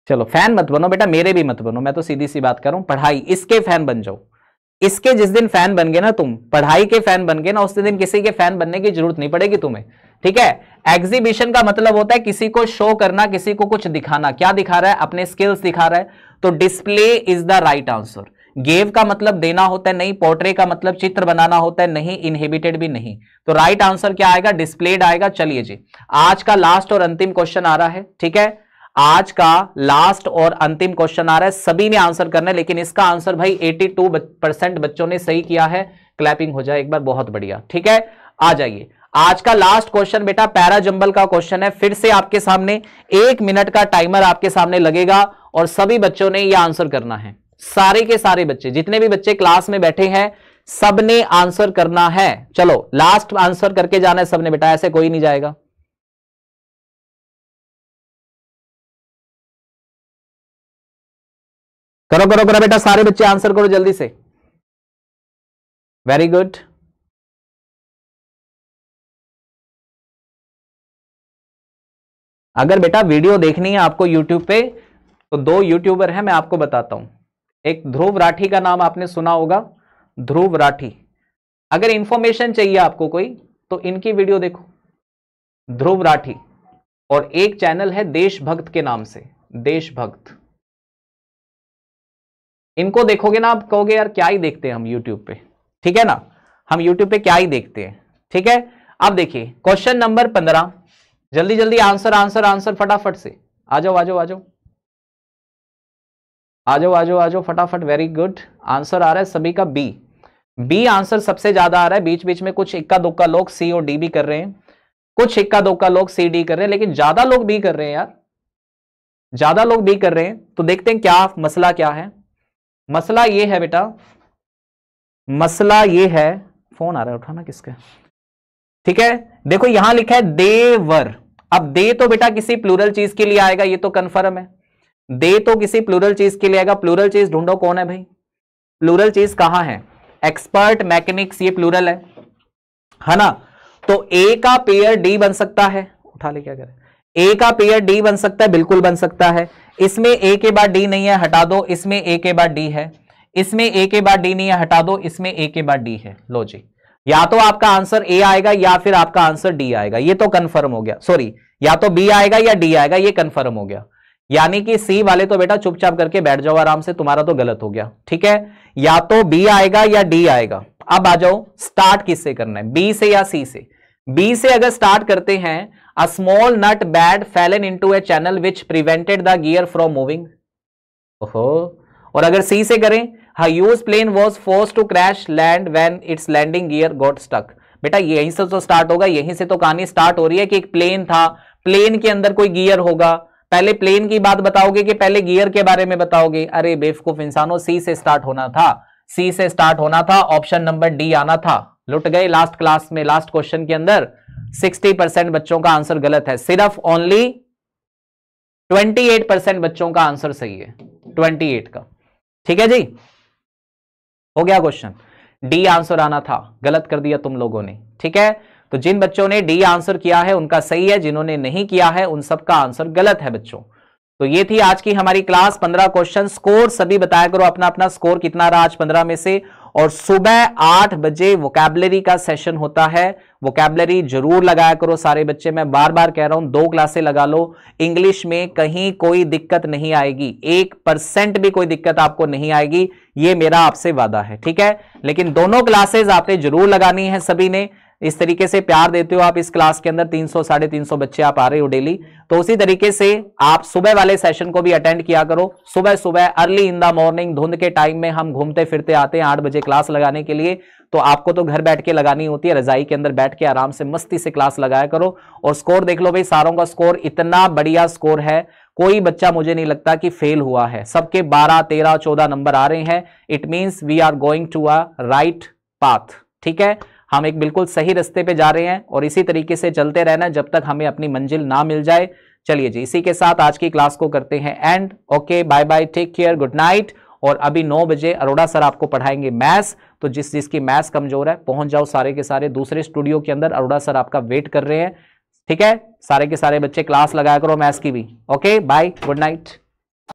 Speaker 1: चलो फैन मत बनो बेटा मेरे भी मत बनो मैं तो सीधी सी बात करूं पढ़ाई इसके फैन बन जाओ इसके जिस दिन फैन बन गए ना तुम पढ़ाई के फैन बन गए ना उस दिन किसी के फैन बनने की जरूरत नहीं पड़ेगी तुम्हें ठीक है एग्जीबिशन का मतलब होता है किसी को शो करना किसी को कुछ दिखाना क्या दिखा रहा है अपने स्किल्स दिखा रहा है तो display is the right answer gave का मतलब देना होता है नहीं पोर्ट्रे का मतलब चित्र बनाना होता है नहीं इनहेबिटेड भी नहीं तो राइट आंसर क्या आएगा डिस्प्लेड आएगा चलिए जी आज का लास्ट और अंतिम क्वेश्चन आ रहा है ठीक है आज का लास्ट और अंतिम क्वेश्चन आ रहा है सभी ने आंसर करना है लेकिन इसका आंसर भाई 82 परसेंट बच्चों ने सही किया है क्लैपिंग हो जाए एक बार बहुत बढ़िया ठीक है आ जाइए आज का लास्ट क्वेश्चन बेटा पैरा जंबल का क्वेश्चन है फिर से आपके सामने एक मिनट का टाइमर आपके सामने लगेगा और सभी बच्चों ने यह आंसर करना है सारे के सारे बच्चे जितने भी बच्चे क्लास में बैठे हैं सबने आंसर करना है चलो लास्ट आंसर करके जाना है सबने बेटा ऐसे कोई नहीं जाएगा
Speaker 2: करो करो करो बेटा सारे बच्चे आंसर करो जल्दी से वेरी गुड
Speaker 1: अगर बेटा वीडियो देखनी है आपको यूट्यूब पे तो दो यूट्यूबर हैं मैं आपको बताता हूं एक ध्रुव राठी का नाम आपने सुना होगा ध्रुव राठी अगर इंफॉर्मेशन चाहिए आपको कोई तो इनकी वीडियो देखो ध्रुव राठी और एक चैनल है देशभक्त के नाम से देशभक्त इनको देखोगे ना आप कहोगे यार क्या ही देखते हैं हम यूट्यूब पे ठीक है ना हम यूट्यूब पे क्या ही देखते हैं ठीक है अब देखिए क्वेश्चन नंबर पंद्रह जल्दी जल्दी आंसर आंसर आंसर फटाफट से आ जाओ आ जाओ आ जाओ आ जाओ आ जाओ आ जाओ फटाफट वेरी गुड आंसर आ रहा है सभी का बी बी आंसर सबसे ज्यादा आ रहा है बीच बीच में कुछ इक्का दुक्का लोग सी और डी भी कर रहे हैं कुछ इक्का दुक्का लोग सी डी कर रहे हैं लेकिन ज्यादा लोग बी कर रहे हैं यार ज्यादा लोग बी कर रहे हैं तो देखते हैं क्या मसला क्या है मसला ये है बेटा मसला ये है फोन आ रहा है उठाना किसका ठीक है देखो यहां लिखा है देवर अब दे तो बेटा किसी प्लूरल चीज के लिए आएगा ये तो कंफर्म है दे तो किसी प्लूरल चीज के लिए आएगा प्लूरल चीज ढूंढो कौन है भाई प्लूरल चीज कहां है एक्सपर्ट मैकेनिक्स ये प्लूरल है है ना तो ए का पेयर डी बन सकता है उठा ले क्या करें ए का पेयर डी बन सकता है बिल्कुल बन सकता है इसमें ए के बाद डी नहीं है हटा दो इसमें ए के बाद डी है इसमें ए के बाद डी नहीं है हटा दो इसमें ए के बाद डी है लो जी या तो आपका आंसर ए आएगा या फिर आपका आंसर डी आएगा ये तो कंफर्म हो गया सॉरी या तो बी आएगा या डी आएगा ये कंफर्म हो गया यानी कि सी वाले तो बेटा चुपचाप करके बैठ जाओ आराम से तुम्हारा तो गलत हो गया ठीक है या तो बी आएगा या डी आएगा अब आ जाओ स्टार्ट किससे करना है बी से या सी से बी से अगर स्टार्ट करते हैं small nut bad fallen into a channel which prevented the gear from moving ओहो और अगर सी से करें huge plane was force to crash land when its landing gear got stuck बेटा यहीं से तो स्टार्ट होगा यहीं से तो कहानी स्टार्ट हो रही है कि एक प्लेन था प्लेन के अंदर कोई गियर होगा पहले प्लेन की बात बताओगे कि पहले गियर के बारे में बताओगे अरे बेवकूफ इंसानों सी से स्टार्ट होना था सी से स्टार्ट होना था ऑप्शन नंबर डी आना था लुट गए लास्ट क्लास में लास्ट क्वेश्चन के अंदर सिक्सटी परसेंट बच्चों का आंसर गलत है सिर्फ ओनली ट्वेंटी एट परसेंट बच्चों का आंसर सही है ट्वेंटी एट का ठीक है जी हो गया क्वेश्चन डी आंसर आना था गलत कर दिया तुम लोगों ने ठीक है तो जिन बच्चों ने डी आंसर किया है उनका सही है जिन्होंने नहीं किया है उन सबका आंसर गलत है बच्चों तो ये थी आज की हमारी क्लास पंद्रह क्वेश्चन स्कोर सभी बताया करो अपना अपना स्कोर कितना रहा आज पंद्रह में से और सुबह आठ बजे वोकैबलरी का सेशन होता है वोकेबलरी जरूर लगाया करो सारे बच्चे मैं बार बार कह रहा हूं दो क्लासे लगा लो इंग्लिश में कहीं कोई दिक्कत नहीं आएगी एक परसेंट भी कोई दिक्कत आपको नहीं आएगी ये मेरा आपसे वादा है ठीक है लेकिन दोनों क्लासेज आपने जरूर लगानी है सभी ने इस तरीके से प्यार देते हो आप इस क्लास के अंदर 300 साढ़े तीन बच्चे आप आ रहे हो डेली तो उसी तरीके से आप सुबह वाले सेशन को भी अटेंड किया करो सुबह सुबह अर्ली इन द मॉर्निंग धुंध के टाइम में हम घूमते फिरते आते हैं आठ बजे क्लास लगाने के लिए तो आपको तो घर बैठ के लगानी होती है रजाई के अंदर बैठ के आराम से मस्ती से क्लास लगाया करो और स्कोर देख लो भाई सारों का स्कोर इतना बढ़िया स्कोर है कोई बच्चा मुझे नहीं लगता कि फेल हुआ है सबके 12, 13, 14 नंबर आ रहे हैं it means we are going to a right path ठीक है हम एक बिल्कुल सही रास्ते पे जा रहे हैं और इसी तरीके से चलते रहना जब तक हमें अपनी मंजिल ना मिल जाए चलिए जी इसी के साथ आज की क्लास को करते हैं and okay bye bye take care good night और अभी नौ बजे अरोड़ा सर आपको पढ़ाएंगे मैथ्स तो जिस जिसकी मैथ्स कमजोर है पहुंच जाओ सारे के सारे दूसरे स्टूडियो के अंदर अरोड़ा सर आपका वेट कर रहे हैं ठीक है सारे के सारे बच्चे क्लास लगाया करो मैथ्स की भी ओके बाय गुड नाइट